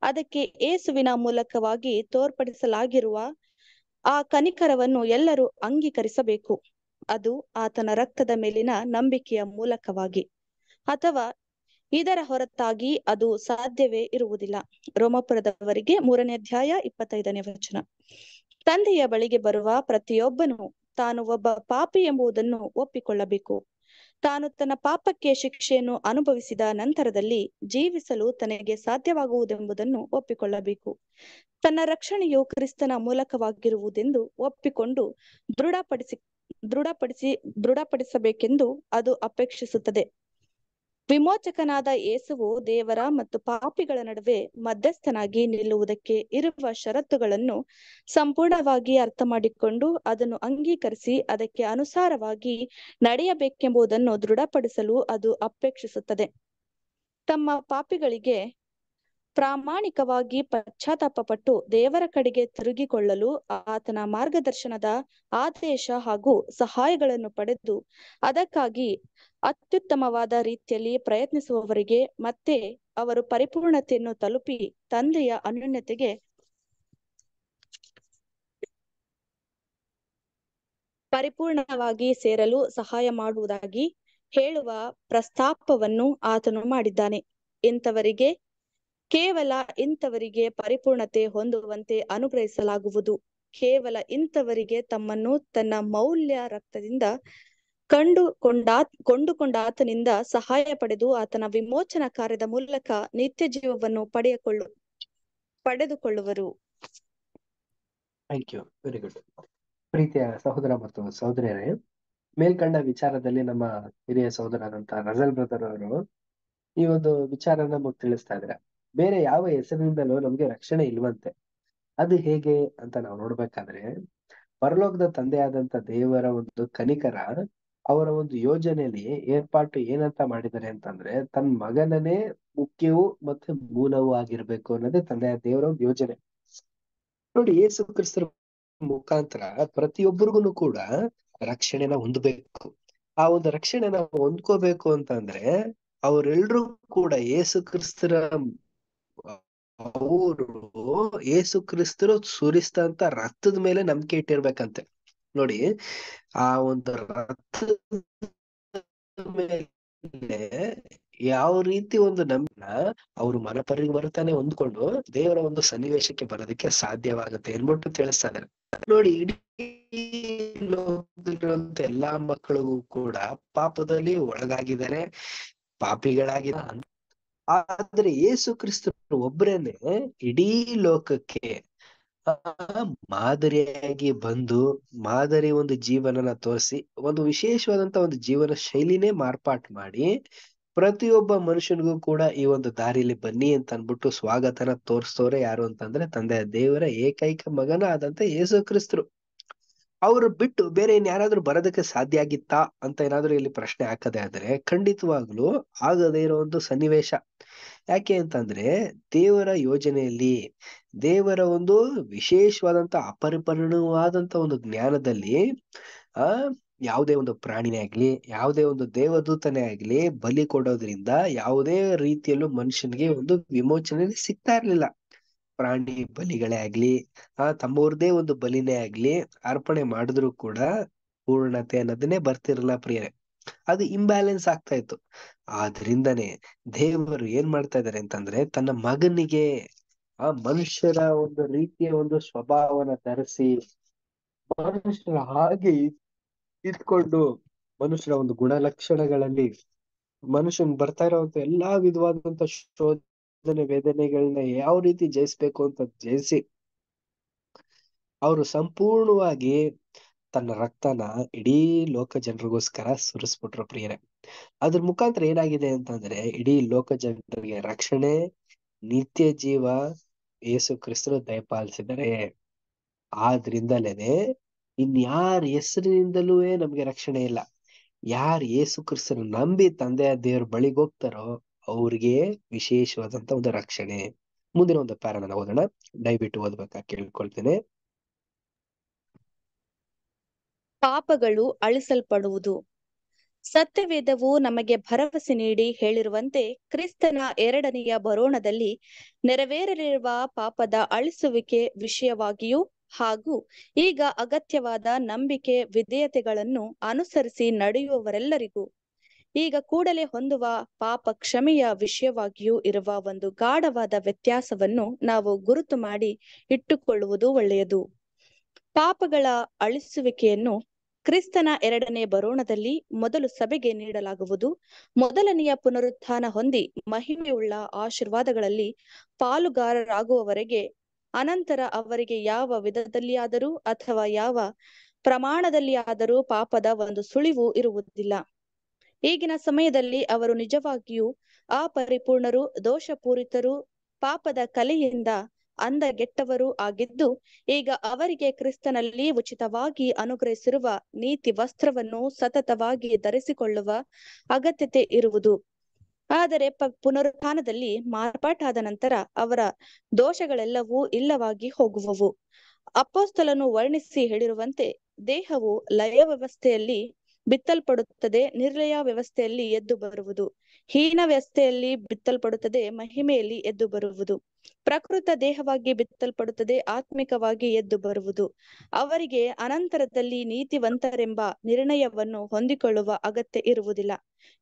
ಅದಕ್ಕೆ ಏಸುವಿನ ಮೂಲಕವಾಗಿ ತೋರ್ಪಡಿಸಲಾಗಿರುವ ಆ ಕನಿಕರವನ್ನು ಎಲ್ಲರೂ ಅಂಗೀಕರಿಸಬೇಕು ಅದು ಆತನ ರಕ್ತದ ಮೇಲಿನ ನಂಬಿಕೆಯ ಮೂಲಕವಾಗಿ ಅಥವಾ ಇದರ ಹೊರತಾಗಿ ಅದು ಸಾಧ್ಯವೇ ಇರುವುದಿಲ್ಲ ರೋಮಪುರದವರಿಗೆ ಮೂರನೇ ಅಧ್ಯಾಯ ಇಪ್ಪತ್ತೈದನೇ ವಚನ ತಂದೆಯ ಬಳಿಗೆ ಬರುವ ಪ್ರತಿಯೊಬ್ಬನು ತಾನು ಒಬ್ಬ ಪಾಪಿ ಎಂಬುದನ್ನು ಒಪ್ಪಿಕೊಳ್ಳಬೇಕು ತಾನು ತನ್ನ ಪಾಪಕ್ಕೆ ಶಿಕ್ಷೆಯನ್ನು ಅನುಭವಿಸಿದ ನಂತರದಲ್ಲಿ ಜೀವಿಸಲು ತನಗೆ ಸಾಧ್ಯವಾಗುವುದೆಂಬುದನ್ನು ಒಪ್ಪಿಕೊಳ್ಳಬೇಕು ತನ್ನ ರಕ್ಷಣೆಯು ಕ್ರಿಸ್ತನ ಮೂಲಕವಾಗಿರುವುದೆಂದು ಒಪ್ಪಿಕೊಂಡು ದೃಢಪಡಿಸಿ ದೃಢಪಡಿಸಿ ದೃಢಪಡಿಸಬೇಕೆಂದು ಅದು ಅಪೇಕ್ಷಿಸುತ್ತದೆ ವಿಮೋಚಕನಾದ ಏಸುವು ದೇವರ ಮತ್ತು ಪಾಪಿಗಳ ನಡುವೆ ಮಧ್ಯಸ್ಥನಾಗಿ ನಿಲ್ಲುವುದಕ್ಕೆ ಇರುವ ಷರತ್ತುಗಳನ್ನು ಸಂಪೂರ್ಣವಾಗಿ ಅರ್ಥ ಮಾಡಿಕೊಂಡು ಅದನ್ನು ಅಂಗೀಕರಿಸಿ ಅದಕ್ಕೆ ಅನುಸಾರವಾಗಿ ನಡೆಯಬೇಕೆಂಬುದನ್ನು ದೃಢಪಡಿಸಲು ಅದು ಅಪೇಕ್ಷಿಸುತ್ತದೆ ತಮ್ಮ ಪಾಪಿಗಳಿಗೆ ಪ್ರಾಮಾಣಿಕವಾಗಿ ಪಶ್ಚಾತ್ತಾಪಪಟ್ಟು ದೇವರ ಕಡೆಗೆ ತಿರುಗಿಕೊಳ್ಳಲು ಆತನ ಮಾರ್ಗದರ್ಶನದ ಆದೇಶ ಹಾಗೂ ಸಹಾಯಗಳನ್ನು ಪಡೆದು ಅದಕ್ಕಾಗಿ ಅತ್ಯುತ್ತಮವಾದ ರೀತಿಯಲ್ಲಿ ಪ್ರಯತ್ನಿಸುವವರಿಗೆ ಮತ್ತೆ ಅವರು ಪರಿಪೂರ್ಣತೆಯನ್ನು ತಲುಪಿ ತಂದೆಯ ಅನ್ಯೂನ್ಯತೆಗೆ ಪರಿಪೂರ್ಣವಾಗಿ ಸೇರಲು ಸಹಾಯ ಮಾಡುವುದಾಗಿ ಹೇಳುವ ಪ್ರಸ್ತಾಪವನ್ನು ಆತನು ಮಾಡಿದ್ದಾನೆ ಇಂಥವರಿಗೆ ಕೇವಲ ಇಂಥವರಿಗೆ ಪರಿಪೂರ್ಣತೆ ಹೊಂದುವಂತೆ ಅನುಗ್ರಹಿಸಲಾಗುವುದು ಕೇವಲ ಇಂಥವರಿಗೆ ತಮ್ಮನ್ನು ತನ್ನ ಮೌಲ್ಯ ರಕ್ತದಿಂದ ಕಂಡು ಕೊಂಡುಕೊಂಡ ಆತನಿಂದ ಸಹಾಯ ಪಡೆದು ಆತನ ವಿಮೋಚನಾ ಕಾರ್ಯದ ಮೂಲಕ ನಿತ್ಯ ಜೀವವನ್ನು ಪಡೆಯಕೊಳ್ಳು ಪಡೆದುಕೊಳ್ಳುವರು ಥ್ಯಾಂಕ್ ಯು ವೆರಿ ಗುಡ್ ಪ್ರೀತಿಯ ಸಹೋದರ ಮತ್ತು ಸಹೋದರಿಯರೇ ಮೇಲ್ಕಂಡ ವಿಚಾರದಲ್ಲಿ ನಮ್ಮ ಹಿರಿಯ ಸಹೋದರಂತ ರಜಲ್ ಬ್ರದರ್ ಅವರು ಈ ಒಂದು ವಿಚಾರನ ನಮಗ್ ತಿಳಿಸ್ತಾ ಇದ್ರೆ ಬೇರೆ ಯಾವ ಹೆಸರಿನಿಂದಲೂ ನಮ್ಗೆ ರಕ್ಷಣೆ ಇಲ್ವಂತೆ ಅದು ಹೇಗೆ ಅಂತ ನಾವು ನೋಡ್ಬೇಕಾದ್ರೆ ಪರಲೋಕದ ತಂದೆಯಾದಂತ ದೇವರ ಒಂದು ಕನಿಕರ ಅವರ ಒಂದು ಯೋಜನೆಯಲ್ಲಿ ಏರ್ಪಾಟು ಏನಂತ ಮಾಡಿದ್ದಾರೆ ಅಂತಂದ್ರೆ ತನ್ನ ಮಗನನ್ನೇ ಮುಖ್ಯವೂ ಮತ್ತೆ ಮೂಲವೂ ಆಗಿರ್ಬೇಕು ಅನ್ನೋದೇ ತಂದೆ ದೇವರ ಒಂದು ಯೋಜನೆ ನೋಡಿ ಯೇಸು ಕ್ರಿಸ್ತರ ಮುಖಾಂತರ ಪ್ರತಿಯೊಬ್ಬರಿಗೂ ಕೂಡ ರಕ್ಷಣೆನ ಹೊಂದಬೇಕು ಆ ಒಂದು ರಕ್ಷಣೆನ ಹೊಂದ್ಕೋಬೇಕು ಅಂತಂದ್ರೆ ಅವರೆಲ್ಲರೂ ಕೂಡ ಏಸು ಕ್ರಿಸ್ತರ ಅವರು ಯೇಸು ಕ್ರಿಸ್ತರು ಸುರಿಸಿದಂತ ರಕ್ತದ ಮೇಲೆ ನಂಬಿಕೆ ಇಟ್ಟಿರ್ಬೇಕಂತೆ ನೋಡಿ ಆ ಒಂದು ಮೇಲೆ ಯಾವ ರೀತಿ ಒಂದು ನಂಬಿನ ಅವ್ರು ಮನಪರಿಗೆ ಬರ್ತಾನೆ ಹೊಂದ್ಕೊಂಡು ದೇವರ ಒಂದು ಸನ್ನಿವೇಶಕ್ಕೆ ಬರೋದಕ್ಕೆ ಸಾಧ್ಯವಾಗುತ್ತೆ ಅನ್ಬಿಟ್ಟು ತಿಳಿಸ್ತಾರೆ ನೋಡಿ ಇಡೀ ಎಲ್ಲಾ ಮಕ್ಕಳಿಗೂ ಕೂಡ ಪಾಪದಲ್ಲಿ ಒಳಗಾಗಿದ್ದಾರೆ ಪಾಪಿಗಳಾಗಿದ್ದಾರೆ ಆದ್ರೆ ಯೇಸು ಕ್ರಿಸ್ತರು ಒಬ್ರೇನೆ ಇಡೀ ಲೋಕಕ್ಕೆ ಮಾದರಿಯಾಗಿ ಬಂದು ಮಾದರಿ ಒಂದು ಜೀವನನ ತೋರಿಸಿ ಒಂದು ವಿಶೇಷವಾದಂತ ಒಂದು ಜೀವನ ಶೈಲಿನೇ ಮಾರ್ಪಾಟ್ ಮಾಡಿ ಪ್ರತಿಯೊಬ್ಬ ಮನುಷ್ಯನಿಗೂ ಕೂಡ ಈ ಒಂದು ದಾರಿಲಿ ಬನ್ನಿ ಅಂತ ಅನ್ಬಿಟ್ಟು ಸ್ವಾಗತನ ತೋರಿಸ್ತವ್ರೆ ಯಾರು ಅಂತಂದ್ರೆ ತಂದೆ ದೇವರ ಏಕೈಕ ಮಗನ ಆದಂತ ಯೇಸು ಕ್ರಿಸ್ತರು ಅವರು ಬಿಟ್ಟು ಬೇರೆ ಇನ್ಯಾರಾದ್ರೂ ಬರೋದಕ್ಕೆ ಸಾಧ್ಯ ಆಗಿತ್ತಾ ಅಂತ ಏನಾದ್ರೂ ಇಲ್ಲಿ ಪ್ರಶ್ನೆ ಹಾಕದೆ ಆದ್ರೆ ಖಂಡಿತವಾಗ್ಲೂ ಆಗದೇ ಇರೋ ಒಂದು ಸನ್ನಿವೇಶ ಯಾಕೆ ಅಂತಂದ್ರೆ ದೇವರ ಯೋಜನೆಯಲ್ಲಿ ದೇವರ ಒಂದು ವಿಶೇಷವಾದಂತ ಅಪರಿಪರ್ಣವಾದಂತ ಒಂದು ಜ್ಞಾನದಲ್ಲಿ ಆ ಯಾವುದೇ ಒಂದು ಪ್ರಾಣಿನೇ ಆಗ್ಲಿ ಯಾವುದೇ ಒಂದು ದೇವದೂತನೇ ಆಗ್ಲಿ ಬಲಿ ಕೊಡೋದ್ರಿಂದ ಯಾವುದೇ ರೀತಿಯಲ್ಲೂ ಮನುಷ್ಯನಿಗೆ ಒಂದು ವಿಮೋಚನೆ ಸಿಗ್ತಾ ಇರ್ಲಿಲ್ಲ ಪ್ರಾಣಿ ಬಲಿಗಳೇ ಆಗ್ಲಿ ಆ ತಮ್ಮವ್ರದೇ ಒಂದು ಬಲಿನೇ ಆಗ್ಲಿ ಅರ್ಪಣೆ ಮಾಡಿದ್ರು ಕೂಡ ಪೂರ್ಣತೆ ಅನ್ನೋದನ್ನೇ ಬರ್ತಿರಲ್ಲ ಪ್ರಿಯರೇ ಅದು ಇಂಬ್ಯಾಲೆನ್ಸ್ ಆಗ್ತಾ ಇತ್ತು ಆದ್ರಿಂದನೇ ದೇವರು ಏನ್ ಮಾಡ್ತಾ ಇದಾರೆ ಅಂತಂದ್ರೆ ತನ್ನ ಮಗನಿಗೆ ಆ ಮನುಷ್ಯರ ಒಂದು ರೀತಿಯ ಒಂದು ಸ್ವಭಾವನ ಧರಿಸಿ ಮನುಷ್ಯರ ಹಾಗೆ ಇದ್ಕೊಂಡು ಮನುಷ್ಯರ ಒಂದು ಗುಣಲಕ್ಷಣಗಳಲ್ಲಿ ಮನುಷ್ಯನ್ ಬರ್ತಾ ಇರೋಂತ ಎಲ್ಲಾ ವಿಧವಾದಂತ ಶೋಧನೆ ವೇದನೆಗಳನ್ನ ಯಾವ ರೀತಿ ಜಯಿಸ್ಬೇಕು ಅಂತ ಜಯಿಸಿ ಅವರು ಸಂಪೂರ್ಣವಾಗಿ ತನ್ನ ರಕ್ತನ ಇಡೀ ಲೋಕ ಜನರಿಗೋಸ್ಕರ ಸುರಿಸ್ಬಿಟ್ರು ಪ್ರಿಯರೇ ಅದ್ರ ಮುಖಾಂತರ ಏನಾಗಿದೆ ಅಂತಂದ್ರೆ ಇಡೀ ಲೋಕ ಜನರಿಗೆ ರಕ್ಷಣೆ ನಿತ್ಯ ಜೀವ ಯೇಸು ಕ್ರಿಸ್ತರು ದಯಪಾಲಿಸಿದರೆ ಆದ್ರಿಂದಲೇನೆ ಇನ್ಯಾರ ಹೆಸರಿನಿಂದಲೂ ನಮ್ಗೆ ರಕ್ಷಣೆ ಇಲ್ಲ ಯಾರು ಯೇಸು ಕ್ರಿಸ್ತನ ನಂಬಿ ತಂದೆಯ ದೇವ್ರ ಬಳಿಗೆ ಹೋಗ್ತಾರೋ ಅವ್ರಿಗೆ ವಿಶೇಷವಾದಂತ ಒಂದು ರಕ್ಷಣೆ ಮುಂದಿನ ಒಂದು ನಾನು ಓದೋಣ ದಯವಿಟ್ಟು ಓದ್ಬೇಕಾ ಕೇಳ್ಕೊಳ್ತೇನೆ ಪಾಪಗಳು ಅಳಿಸಲ್ಪಡುವುದು ಸತ್ಯವೇದವು ನಮಗೆ ಭರವಸೆ ನೀಡಿ ಹೇಳಿರುವಂತೆ ಕ್ರಿಸ್ತನ ಎರಡನೆಯ ಬರೋಣದಲ್ಲಿ ನೆರವೇರಲಿರುವ ಪಾಪದ ಅಳಿಸುವಿಕೆ ವಿಷಯವಾಗಿಯೂ ಹಾಗೂ ಈಗ ಅಗತ್ಯವಾದ ನಂಬಿಕೆ ವಿಧೇಯತೆಗಳನ್ನು ಅನುಸರಿಸಿ ನಡೆಯುವವರೆಲ್ಲರಿಗೂ ಈಗ ಕೂಡಲೇ ಹೊಂದುವ ಪಾಪ ಕ್ಷಮೆಯ ವಿಷಯವಾಗಿಯೂ ಇರುವ ಒಂದು ಗಾಢವಾದ ವ್ಯತ್ಯಾಸವನ್ನು ನಾವು ಗುರುತು ಮಾಡಿ ಇಟ್ಟುಕೊಳ್ಳುವುದು ಒಳ್ಳೆಯದು ಪಾಪಗಳ ಅಳಿಸುವಿಕೆಯನ್ನು ಕ್ರಿಸ್ತನ ಎರಡನೇ ಬರೋಣದಲ್ಲಿ ಮೊದಲು ಸಭೆಗೆ ನೀಡಲಾಗುವುದು ಮೊದಲನೆಯ ಪುನರುತ್ಥಾನ ಹೊಂದಿ ಮಹಿಮೆಯುಳ್ಳ ಆಶೀರ್ವಾದಗಳಲ್ಲಿ ಪಾಲುಗಾರರಾಗುವವರೆಗೆ ಅನಂತರ ಅವರಿಗೆ ಯಾವ ವಿಧದಲ್ಲಿಯಾದರೂ ಅಥವಾ ಯಾವ ಪ್ರಮಾಣದಲ್ಲಿಯಾದರೂ ಪಾಪದ ಒಂದು ಸುಳಿವು ಇರುವುದಿಲ್ಲ ಈಗಿನ ಸಮಯದಲ್ಲಿ ಅವರು ನಿಜವಾಗಿಯೂ ಅಪರಿಪೂರ್ಣರು ದೋಷಪೂರಿತರು ಪಾಪದ ಕಲೆಯಿಂದ ಅಂದ ಗೆಟ್ಟವರೂ ಆಗಿದ್ದು ಈಗ ಅವರಿಗೆ ಕ್ರಿಸ್ತನಲ್ಲಿ ಉಚಿತವಾಗಿ ಅನುಗ್ರಹಿಸಿರುವ ನೀತಿ ವಸ್ತ್ರವನ್ನು ಸತತವಾಗಿ ಧರಿಸಿಕೊಳ್ಳುವ ಅಗತ್ಯತೆ ಇರುವುದು ಆದರೆ ಪ ಪುನರುತ್ಥಾನದಲ್ಲಿ ಮಾರ್ಪಾಟಾದ ನಂತರ ಅವರ ದೋಷಗಳೆಲ್ಲವೂ ಇಲ್ಲವಾಗಿ ಹೋಗುವವು ಅಪ್ಪೋಸ್ತಲನ್ನು ವರ್ಣಿಸಿ ಹೇಳಿರುವಂತೆ ದೇಹವು ಲಯ ವ್ಯವಸ್ಥೆಯಲ್ಲಿ ಬಿತ್ತಲ್ಪಡುತ್ತದೆ ನಿರ್ಲಯ ವ್ಯವಸ್ಥೆಯಲ್ಲಿ ಎದ್ದು ಬರುವುದು ಹೀನ ವ್ಯವಸ್ಥೆಯಲ್ಲಿ ಬಿತ್ತಲ್ಪಡುತ್ತದೆ ಮಹಿಮೆಯಲ್ಲಿ ಎದ್ದು ಬರುವುದು ಪ್ರಕೃತ ದೇಹವಾಗಿ ಬಿತ್ತಲ್ಪಡುತ್ತದೆ ಆತ್ಮಿಕವಾಗಿ ಎದ್ದು ಬರುವುದು ಅವರಿಗೆ ಅನಂತರದಲ್ಲಿ ನೀತಿವಂತರೆಂಬ ನಿರ್ಣಯವನ್ನು ಹೊಂದಿಕೊಳ್ಳುವ ಅಗತ್ಯ ಇರುವುದಿಲ್ಲ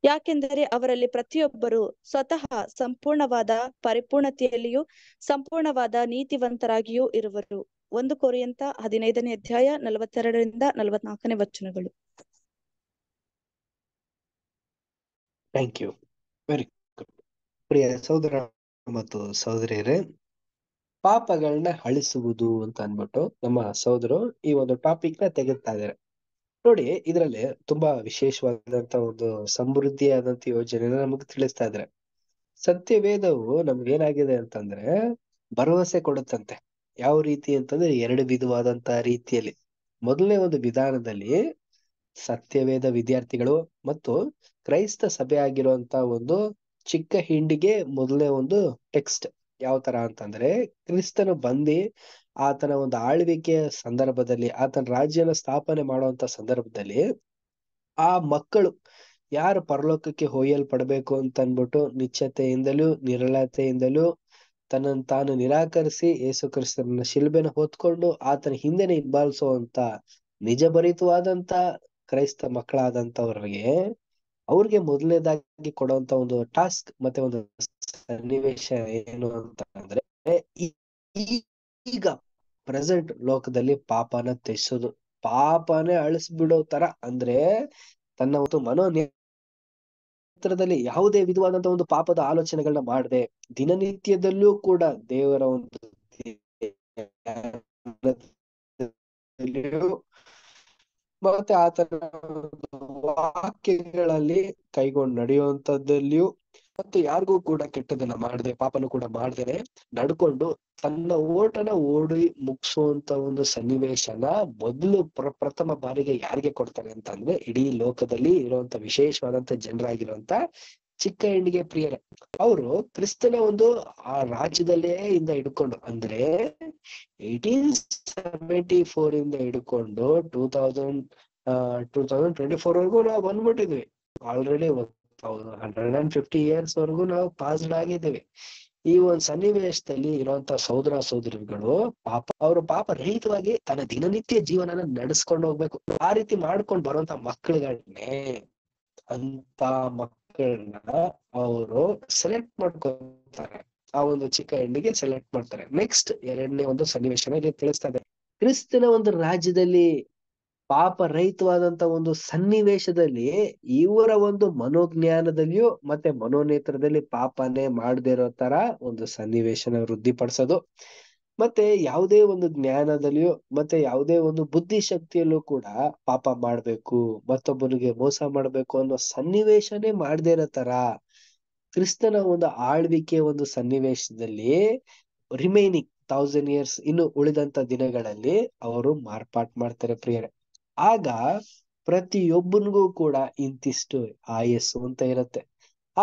ಯಾಕೆಂದರೆ ಅವರಲ್ಲಿ ಪ್ರತಿಯೊಬ್ಬರು ಸ್ವತಃ ಸಂಪೂರ್ಣವಾದ ಪರಿಪೂರ್ಣತೆಯಲ್ಲಿಯೂ ಸಂಪೂರ್ಣವಾದ ನೀತಿವಂತರಾಗಿಯೂ ಇರುವರು ಒಂದು ಕೋರಿಯಂತ ಹದಿನೈದನೇ ಅಧ್ಯಾಯ ನಲವತ್ತೆರಡರಿಂದ ನಲವತ್ನಾಲ್ಕನೇ ವಚನಗಳು ಥ್ಯಾಂಕ್ ಯು ಪ್ರಿಯ ಸಹೋದರ ಮತ್ತು ಸಹೋದರಿಯರೇ ಪಾಪಗಳನ್ನ ಅಳಿಸುವುದು ಅಂತ ಅಂದ್ಬಿಟ್ಟು ನಮ್ಮ ಸಹೋದರು ಈ ಒಂದು ಟಾಪಿಕ್ ನ ತೆಗೆದ್ತಾ ಇದ್ದಾರೆ ನೋಡಿ ಇದರಲ್ಲಿ ತುಂಬಾ ವಿಶೇಷವಾದಂತ ಒಂದು ಸಮೃದ್ಧಿಯಾದಂತ ಯೋಜನೆ ನಮಗ್ ತಿಳಿಸ್ತಾ ಇದ್ದಾರೆ ಸತ್ಯವೇದವು ಏನಾಗಿದೆ ಅಂತಂದ್ರೆ ಭರವಸೆ ಕೊಡುತ್ತಂತೆ ಯಾವ ರೀತಿ ಅಂತಂದ್ರೆ ಎರಡು ವಿಧವಾದಂತ ರೀತಿಯಲ್ಲಿ ಮೊದಲನೇ ಒಂದು ವಿಧಾನದಲ್ಲಿ ಸತ್ಯವೇದ ವಿದ್ಯಾರ್ಥಿಗಳು ಮತ್ತು ಕ್ರೈಸ್ತ ಆಗಿರುವಂತ ಒಂದು ಚಿಕ್ಕ ಹಿಂಡಿಗೆ ಮೊದಲನೇ ಒಂದು ಟೆಕ್ಸ್ಟ್ ಯಾವ ತರ ಅಂತಂದ್ರೆ ಕ್ರಿಸ್ತನು ಬಂದಿ ಆತನ ಒಂದು ಆಳ್ವಿಕೆಯ ಸಂದರ್ಭದಲ್ಲಿ ಆತನ ರಾಜ್ಯನ ಸ್ಥಾಪನೆ ಮಾಡುವಂತ ಸಂದರ್ಭದಲ್ಲಿ ಆ ಮಕ್ಕಳು ಯಾರು ಪರಲೋಕಕ್ಕೆ ಹೋಯಲ್ಪಡಬೇಕು ಅಂತ ಅನ್ಬಿಟ್ಟು ನಿಶ್ಚತೆಯಿಂದಲೂ ನಿರಳತೆಯಿಂದಲೂ ತನ್ನನ್ನು ತಾನು ನಿರಾಕರಿಸಿ ಯೇಸು ಕ್ರಿಸ್ತನ ಶಿಲ್ಬೆನ ಹೊತ್ಕೊಂಡು ಆತನ ಹಿಂದೆನೆ ಹಿಂಬಾಲಿಸುವಂತ ನಿಜಭರಿತವಾದಂತ ಕ್ರೈಸ್ತ ಮಕ್ಕಳಾದಂತವರಿಗೆ ಅವ್ರಿಗೆ ಮೊದಲನೇದಾಗಿ ಕೊಡುವಂತ ಒಂದು ಟಾಸ್ಕ್ ಮತ್ತೆ ಒಂದು ಸನ್ನಿವೇಶ ಏನು ಅಂತ ಅಂದ್ರೆ ಈಗ ಪ್ರೆಸೆಂಟ್ ಲೋಕದಲ್ಲಿ ಪಾಪನ ತೆಸೋದು ಪಾಪನೇ ಅಳಿಸ್ಬಿಡೋ ತರ ಅಂದ್ರೆ ತನ್ನ ಒಂದು ಮನೋ ಯಾವುದೇ ವಿಧವಾದಂತಹ ಒಂದು ಪಾಪದ ಆಲೋಚನೆಗಳನ್ನ ಮಾಡದೆ ದಿನನಿತ್ಯದಲ್ಲೂ ಕೂಡ ದೇವರ ಒಂದು ಮತ್ತೆ ಆ ತರ ವಾಕ್ಯಗಳಲ್ಲಿ ಕೈಗೊಂಡು ನಡೆಯುವಂತದ್ದಲ್ಲಿಯೂ ಮತ್ತೆ ಯಾರಿಗೂ ಕೂಡ ಕೆಟ್ಟದನ್ನ ಮಾಡದೆ ಪಾಪನು ಕೂಡ ಮಾಡ್ದೇನೆ ನಡ್ಕೊಂಡು ತನ್ನ ಓಟನ ಓಡಿ ಮುಗಿಸುವಂತ ಒಂದು ಸನ್ನಿವೇಶನ ಮೊದಲು ಪ್ರ ಪ್ರಥಮ ಬಾರಿಗೆ ಯಾರಿಗೆ ಕೊಡ್ತಾರೆ ಅಂತ ಅಂದ್ರೆ ಇಡೀ ಲೋಕದಲ್ಲಿ ಇರುವಂತ ವಿಶೇಷವಾದಂತ ಜನರಾಗಿರುವಂತ ಚಿಕ್ಕ ಹೆಣ್ಣಿಗೆ ಪ್ರಿಯರೇ ಅವರು ಕ್ರಿಸ್ತನ ಒಂದು ಆ ರಾಜ್ಯದಲ್ಲೇ ಇಂದ ಹಿಡ್ಕೊಂಡು ಅಂದ್ರೆ ಏಯ್ಟೀನ್ ಸೆವೆಂಟಿ ಫೋರ್ ಇಂದ ಹಿಡ್ಕೊಂಡು two thousand two thousand twenty four ವರೆಗೂ ನಾವು ಬಂದ್ಬಿಟ್ಟಿದ್ವಿ already hundred and fifty years ವರ್ಗು ನಾವು ಪಾಸ್ಡ್ ಆಗಿದ್ದೇವೆ ಈ ಒಂದು ಸನ್ನಿವೇಶದಲ್ಲಿ ಇರುವಂತ ಸಹೋದರ ಸಹೋದರಿಗಳು ಪಾಪ ಅವರು ಪಾಪ ರಹಿತವಾಗಿ ತನ್ನ ದಿನನಿತ್ಯ ಜೀವನನ ನಡೆಸ್ಕೊಂಡು ಹೋಗ್ಬೇಕು ಆ ರೀತಿ ಮಾಡ್ಕೊಂಡು ಬರುವಂತ ಮಕ್ಕಳುಗಳನ್ನೇ ಅಂತ ಮಕ್ ಮಕ್ಕಳನ್ನ ಅವರು ಸೆಲೆಕ್ಟ್ ಮಾಡ್ಕೊತಾರೆ ಆ ಒಂದು ಚಿಕ್ಕ ಹೆಣ್ಣಿಗೆ ಸೆಲೆಕ್ಟ್ ಮಾಡ್ತಾರೆ ನೆಕ್ಸ್ಟ್ ಎರಡನೇ ಒಂದು ಸನ್ನಿವೇಶನ ಇಲ್ಲಿ ತಿಳಿಸ್ತಾ ಇದೆ ಒಂದು ರಾಜ್ಯದಲ್ಲಿ ಪಾಪ ರಹಿತವಾದಂತ ಒಂದು ಸನ್ನಿವೇಶದಲ್ಲಿ ಇವರ ಒಂದು ಮನೋಜ್ಞಾನದಲ್ಲಿಯೂ ಮತ್ತೆ ಮನೋನೇತ್ರದಲ್ಲಿ ಪಾಪನೇ ಮಾಡದೇ ಇರೋ ತರ ಒಂದು ಸನ್ನಿವೇಶನ ವೃದ್ಧಿಪಡಿಸೋದು ಮತ್ತೆ ಯಾವುದೇ ಒಂದು ಜ್ಞಾನದಲ್ಲಿಯೂ ಮತ್ತೆ ಯಾವುದೇ ಒಂದು ಬುದ್ಧಿ ಶಕ್ತಿಯಲ್ಲೂ ಕೂಡ ಪಾಪ ಮಾಡ್ಬೇಕು ಮತ್ತೊಬ್ಬನಿಗೆ ಮೋಸ ಮಾಡ್ಬೇಕು ಅನ್ನೋ ಸನ್ನಿವೇಶನೇ ಮಾಡದೇ ಇರೋ ತರ ಕ್ರಿಸ್ತನ ಒಂದು ಆಳ್ವಿಕೆ ಒಂದು ಸನ್ನಿವೇಶದಲ್ಲಿ ರಿಮೈನಿಂಗ್ ಥೌಸಂಡ್ ಇಯರ್ಸ್ ಇನ್ನು ಉಳಿದಂತ ದಿನಗಳಲ್ಲಿ ಅವರು ಮಾರ್ಪಾಟ್ ಮಾಡ್ತಾರೆ ಪ್ರಿಯರೇ ಆಗ ಪ್ರತಿಯೊಬ್ಬನಿಗೂ ಕೂಡ ಇಂತಿಷ್ಟು ಆಯಸ್ಸು ಅಂತ ಇರುತ್ತೆ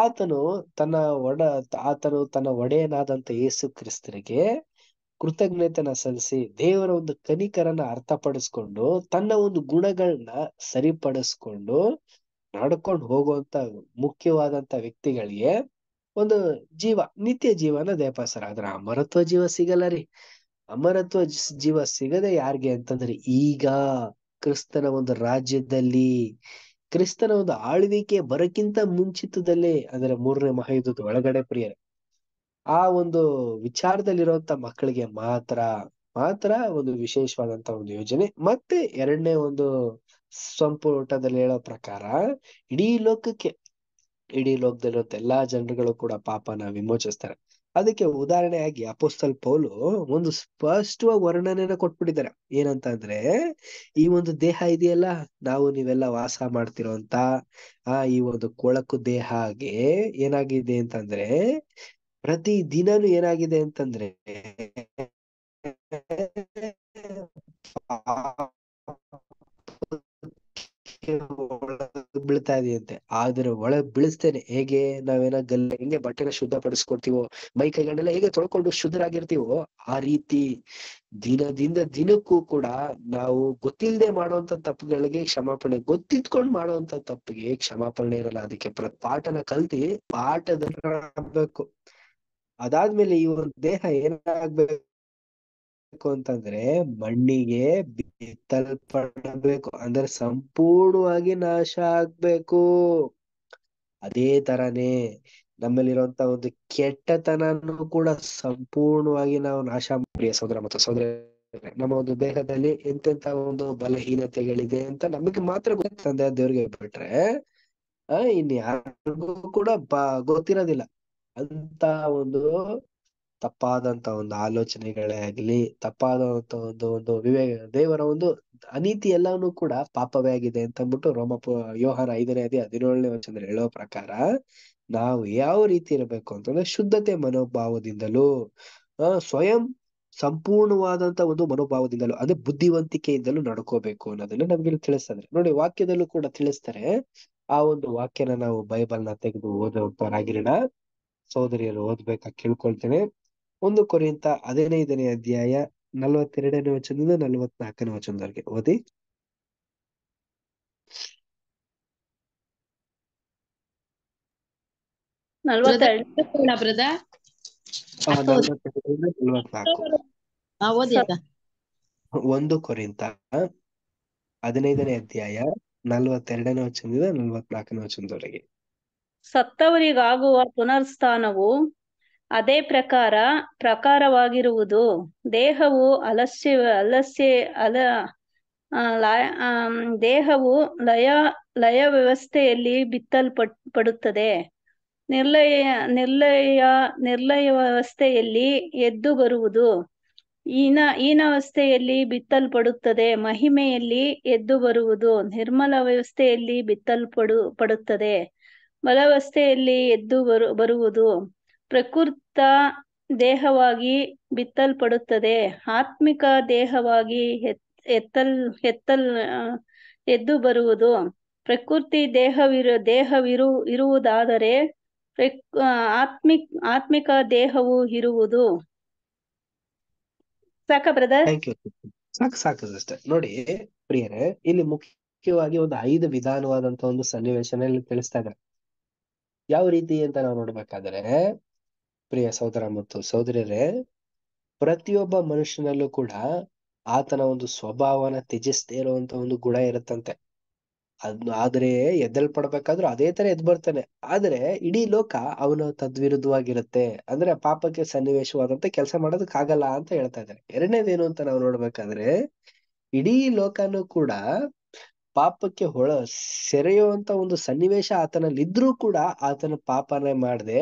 ಆತನು ತನ್ನ ಒಡ ಆತನು ತನ್ನ ಒಡೆಯನಾದಂತ ಯೇಸು ಕ್ರಿಸ್ತರಿಗೆ ಕೃತಜ್ಞತೆನ ಸಲ್ಲಿಸಿ ದೇವರ ಒಂದು ಕನಿಕರನ ಅರ್ಥಪಡಿಸ್ಕೊಂಡು ತನ್ನ ಒಂದು ಗುಣಗಳನ್ನ ಸರಿಪಡಿಸ್ಕೊಂಡು ನಡ್ಕೊಂಡು ಹೋಗುವಂತ ಮುಖ್ಯವಾದಂತ ವ್ಯಕ್ತಿಗಳಿಗೆ ಒಂದು ಜೀವ ನಿತ್ಯ ಜೀವನ ದೇಪಾಸರ ಆದ್ರೆ ಅಮರತ್ವ ಜೀವ ಸಿಗಲ್ಲ ರೀ ಅಮರತ್ವ ಜೀವ ಸಿಗದೆ ಯಾರ್ಗೆ ಅಂತಂದ್ರೆ ಈಗ ಕ್ರಿಸ್ತನ ಒಂದು ರಾಜ್ಯದಲ್ಲಿ ಕ್ರಿಸ್ತನ ಒಂದು ಆಳ್ವಿಕೆ ಬರಕ್ಕಿಂತ ಮುಂಚಿತದಲ್ಲೇ ಅಂದ್ರೆ ಮೂರನೇ ಮಹಾಯುದ್ಧದ ಒಳಗಡೆ ಪ್ರಿಯರ ಆ ಒಂದು ವಿಚಾರದಲ್ಲಿರುವಂತ ಮಕ್ಕಳಿಗೆ ಮಾತ್ರ ಮಾತ್ರ ಒಂದು ವಿಶೇಷವಾದಂತ ಒಂದು ಯೋಜನೆ ಮತ್ತೆ ಎರಡನೇ ಒಂದು ಸಂಪುಟದಲ್ಲಿ ಹೇಳೋ ಪ್ರಕಾರ ಇಡೀ ಲೋಕಕ್ಕೆ ಇಡೀ ಲೋಕದಲ್ಲಿರುವಂತ ಎಲ್ಲಾ ಜನರುಗಳು ಕೂಡ ಪಾಪನ ವಿಮೋಚಿಸ್ತಾರೆ ಅದಕ್ಕೆ ಉದಾಹರಣೆಯಾಗಿ ಅಪೋಸ್ತಲ್ ಪೌಲು ಒಂದು ಸ್ಪಷ್ಟವಾಗಿ ವರ್ಣನೆಯನ್ನ ಕೊಟ್ಬಿಟ್ಟಿದ್ದಾರೆ ಏನಂತ ಅಂದ್ರೆ ಈ ಒಂದು ದೇಹ ಇದೆಯಲ್ಲ ನಾವು ನೀವೆಲ್ಲ ವಾಸ ಮಾಡ್ತಿರೋಂತ ಆ ಈ ಒಂದು ಕೊಳಕು ದೇಹ ಏನಾಗಿದೆ ಅಂತಂದ್ರೆ ಪ್ರತಿ ದಿನನು ಏನಾಗಿದೆ ಅಂತಂದ್ರೆ ಬೀಳ್ತಾ ಇದೆಯಂತೆ ಆದ್ರೆ ಒಳಗ್ ಬೀಳಿಸ್ತೇನೆ ಹೇಗೆ ನಾವೇನ ಗಲ್ಲ ಹೆಂಗೆ ಬಟ್ಟೆನ ಶುದ್ಧ ಪಡಿಸ್ಕೊಡ್ತೀವೋ ಮೈ ಕೈಗಳನ್ನೆಲ್ಲ ಹೇಗೆ ತೊಳ್ಕೊಂಡು ಶುದ್ಧರಾಗಿರ್ತೀವೋ ಆ ರೀತಿ ದಿನದಿಂದ ದಿನಕ್ಕೂ ಕೂಡ ನಾವು ಗೊತ್ತಿಲ್ಲದೆ ಮಾಡುವಂತ ತಪ್ಪುಗಳಿಗೆ ಕ್ಷಮಾಪಣೆ ಗೊತ್ತಿದ್ಕೊಂಡು ಮಾಡುವಂತ ತಪ್ಪಿಗೆ ಕ್ಷಮಾಪಣೆ ಇರಲ್ಲ ಅದಕ್ಕೆ ಪಾಠನ ಕಲ್ತಿ ಪಾಠದ ಅದಾದ್ಮೇಲೆ ಈ ಒಂದು ದೇಹ ಏನಾಗ್ಬೇಕು ಅಂತಂದ್ರೆ ಮಣ್ಣಿಗೆ ಬಿತ್ತಲ್ಪಡಬೇಕು ಅಂದ್ರೆ ಸಂಪೂರ್ಣವಾಗಿ ನಾಶ ಆಗ್ಬೇಕು ಅದೇ ತರಾನೇ ನಮ್ಮಲ್ಲಿರುವಂತ ಒಂದು ಕೆಟ್ಟತನನು ಕೂಡ ಸಂಪೂರ್ಣವಾಗಿ ನಾವು ನಾಶ ಮಾಡಿ ಸೋದರ ಮತ್ತು ಸೋದರ ನಮ್ಮ ಒಂದು ದೇಹದಲ್ಲಿ ಎಂತೆಂತ ಒಂದು ಬಲಹೀನತೆಗಳಿದೆ ಅಂತ ನಮಗೆ ಮಾತ್ರ ಗೊತ್ತಂದೆ ದೇವ್ರಿಗೆ ಬಿಟ್ರೆ ಆ ಇನ್ ಯಾರಿಗೂ ಕೂಡ ಬ ಗೊತ್ತಿರೋದಿಲ್ಲ ಅಂತ ಒಂದು ತಪ್ಪಾದಂತ ಒಂದು ಆಲೋಚನೆಗಳೇ ಆಗ್ಲಿ ತಪ್ಪಾದಂತ ಒಂದು ಒಂದು ವಿವೇಕ ದೇವರ ಒಂದು ಅನೀತಿ ಎಲ್ಲಾನು ಕೂಡ ಪಾಪವೇ ಆಗಿದೆ ಅಂತ ಅಂದ್ಬಿಟ್ಟು ರೋಮಪ ಯೋಹಾನ ಐದನೇ ಅದೇ ಹದಿನೇಳನೇ ವಚನ ಹೇಳೋ ಪ್ರಕಾರ ನಾವು ಯಾವ ರೀತಿ ಇರಬೇಕು ಅಂತಂದ್ರೆ ಶುದ್ಧತೆ ಮನೋಭಾವದಿಂದಲೂ ಆ ಸ್ವಯಂ ಸಂಪೂರ್ಣವಾದಂತ ಒಂದು ಮನೋಭಾವದಿಂದಲೂ ಅದೇ ಬುದ್ಧಿವಂತಿಕೆಯಿಂದಲೂ ನಡ್ಕೋಬೇಕು ಅನ್ನೋದನ್ನ ನಮ್ಗೆ ತಿಳಿಸ್ತಾರೆ ನೋಡಿ ವಾಕ್ಯದಲ್ಲೂ ಕೂಡ ತಿಳಿಸ್ತಾರೆ ಆ ಒಂದು ವಾಕ್ಯನ ನಾವು ಬೈಬಲ್ನ ನ ತೆಗೆದು ಓದೋರಾಗಿರೋಣ ಸಹೋದರಿಯರು ಓದ್ಬೇಕಾ ಕೇಳ್ಕೊಳ್ತೇವೆ ಒಂದು ಕೊರಿಂತ ಹದಿನೈದನೇ ಅಧ್ಯಾಯ ನಲವತ್ತೆರಡನೇ ವಚನದಿಂದ ನಲವತ್ನಾಲ್ಕನೇ ವಚನದವರೆಗೆ ಓದಿ ಒಂದು ಕೊರಿಂತ ಹದಿನೈದನೇ ಅಧ್ಯಾಯ ನಲವತ್ತೆರಡನೇ ವಚನದಿಂದ ನಲವತ್ನಾಲ್ಕನೇ ವಚನದವರೆಗೆ ಸತ್ತವರಿಗಾಗುವ ಪುನರ್ಸ್ಥಾನವು ಅದೇ ಪ್ರಕಾರ ಪ್ರಕಾರವಾಗಿರುವುದು ದೇಹವು ಅಲಸ್ಯ ಅಲಸ್ಯ ಅಲ ಲಯ ದೇಹವು ಲಯ ಲಯ ವ್ಯವಸ್ಥೆಯಲ್ಲಿ ಬಿತ್ತಲ್ಪಟ್ ಪಡುತ್ತದೆ ನಿರ್ಲಯ ನಿರ್ಲಯ ನಿರ್ಲಯ ವ್ಯವಸ್ಥೆಯಲ್ಲಿ ಎದ್ದು ಬರುವುದು ಈನ ಈನ ಈನವಸ್ಥೆಯಲ್ಲಿ ಬಿತ್ತಲ್ಪಡುತ್ತದೆ ಮಹಿಮೆಯಲ್ಲಿ ಎದ್ದು ಬರುವುದು ನಿರ್ಮಲ ವ್ಯವಸ್ಥೆಯಲ್ಲಿ ಬಿತ್ತಲ್ಪಡು ಪಡುತ್ತದೆ ಬಲವಸ್ಥೆಯಲ್ಲಿ ಎದ್ದು ಬರು ಬರುವುದು ಪ್ರಕೃತ ದೇಹವಾಗಿ ಬಿತ್ತಲ್ಪಡುತ್ತದೆ ಆತ್ಮಿಕ ದೇಹವಾಗಿ ಎತ್ತಲ್ ಎತ್ತಲ್ ಎದ್ದು ಬರುವುದು ಪ್ರಕೃತಿ ದೇಹವಿರು ದೇಹವಿರು ಇರುವುದಾದರೆ ಆತ್ಮಿಕ್ ಆತ್ಮಿಕ ದೇಹವು ಇರುವುದು ಸಾಕ ಬ್ರದರ್ ಸಾಕು ಸಾಕು ಅಷ್ಟೇ ನೋಡಿ ಪ್ರಿಯರೇ ಇಲ್ಲಿ ಮುಖ್ಯವಾಗಿ ಒಂದು ಐದು ವಿಧಾನವಾದಂತ ಒಂದು ಸನ್ನಿವೇಶನಲ್ಲಿ ತಿಳಿಸ್ತಾ ಇದ್ದಾರೆ ಯಾವ ರೀತಿ ಅಂತ ನಾವು ನೋಡ್ಬೇಕಾದ್ರೆ ಪ್ರಿಯ ಸಹೋದರ ಮತ್ತು ಸಹೋದರಿಯರೇ ಪ್ರತಿಯೊಬ್ಬ ಮನುಷ್ಯನಲ್ಲೂ ಕೂಡ ಆತನ ಒಂದು ಸ್ವಭಾವನ ತ್ಯಜಿಸದೇ ಇರುವಂತ ಒಂದು ಗುಣ ಇರುತ್ತಂತೆ ಅದ್ನ ಆದ್ರೆ ಎದ್ದಲ್ ಪಡ್ಬೇಕಾದ್ರೂ ಅದೇ ತರ ಎದ್ ಬರ್ತಾನೆ ಆದ್ರೆ ಇಡೀ ಲೋಕ ಅವನ ತದ್ವಿರುದ್ಧವಾಗಿರುತ್ತೆ ಅಂದ್ರೆ ಪಾಪಕ್ಕೆ ಸನ್ನಿವೇಶವಾದಂತ ಕೆಲಸ ಮಾಡೋದಕ್ಕಾಗಲ್ಲ ಅಂತ ಹೇಳ್ತಾ ಇದ್ದಾರೆ ಎರಡನೇದೇನು ಅಂತ ನಾವು ನೋಡ್ಬೇಕಾದ್ರೆ ಇಡೀ ಲೋಕನು ಕೂಡ ಪಾಪಕ್ಕೆ ಹೊಳ ಸೆರೆಯುವಂತ ಒಂದು ಸನ್ನಿವೇಶ ಆತನಲ್ಲಿ ಇದ್ರೂ ಕೂಡ ಆತನ ಪಾಪನೆ ಮಾಡದೆ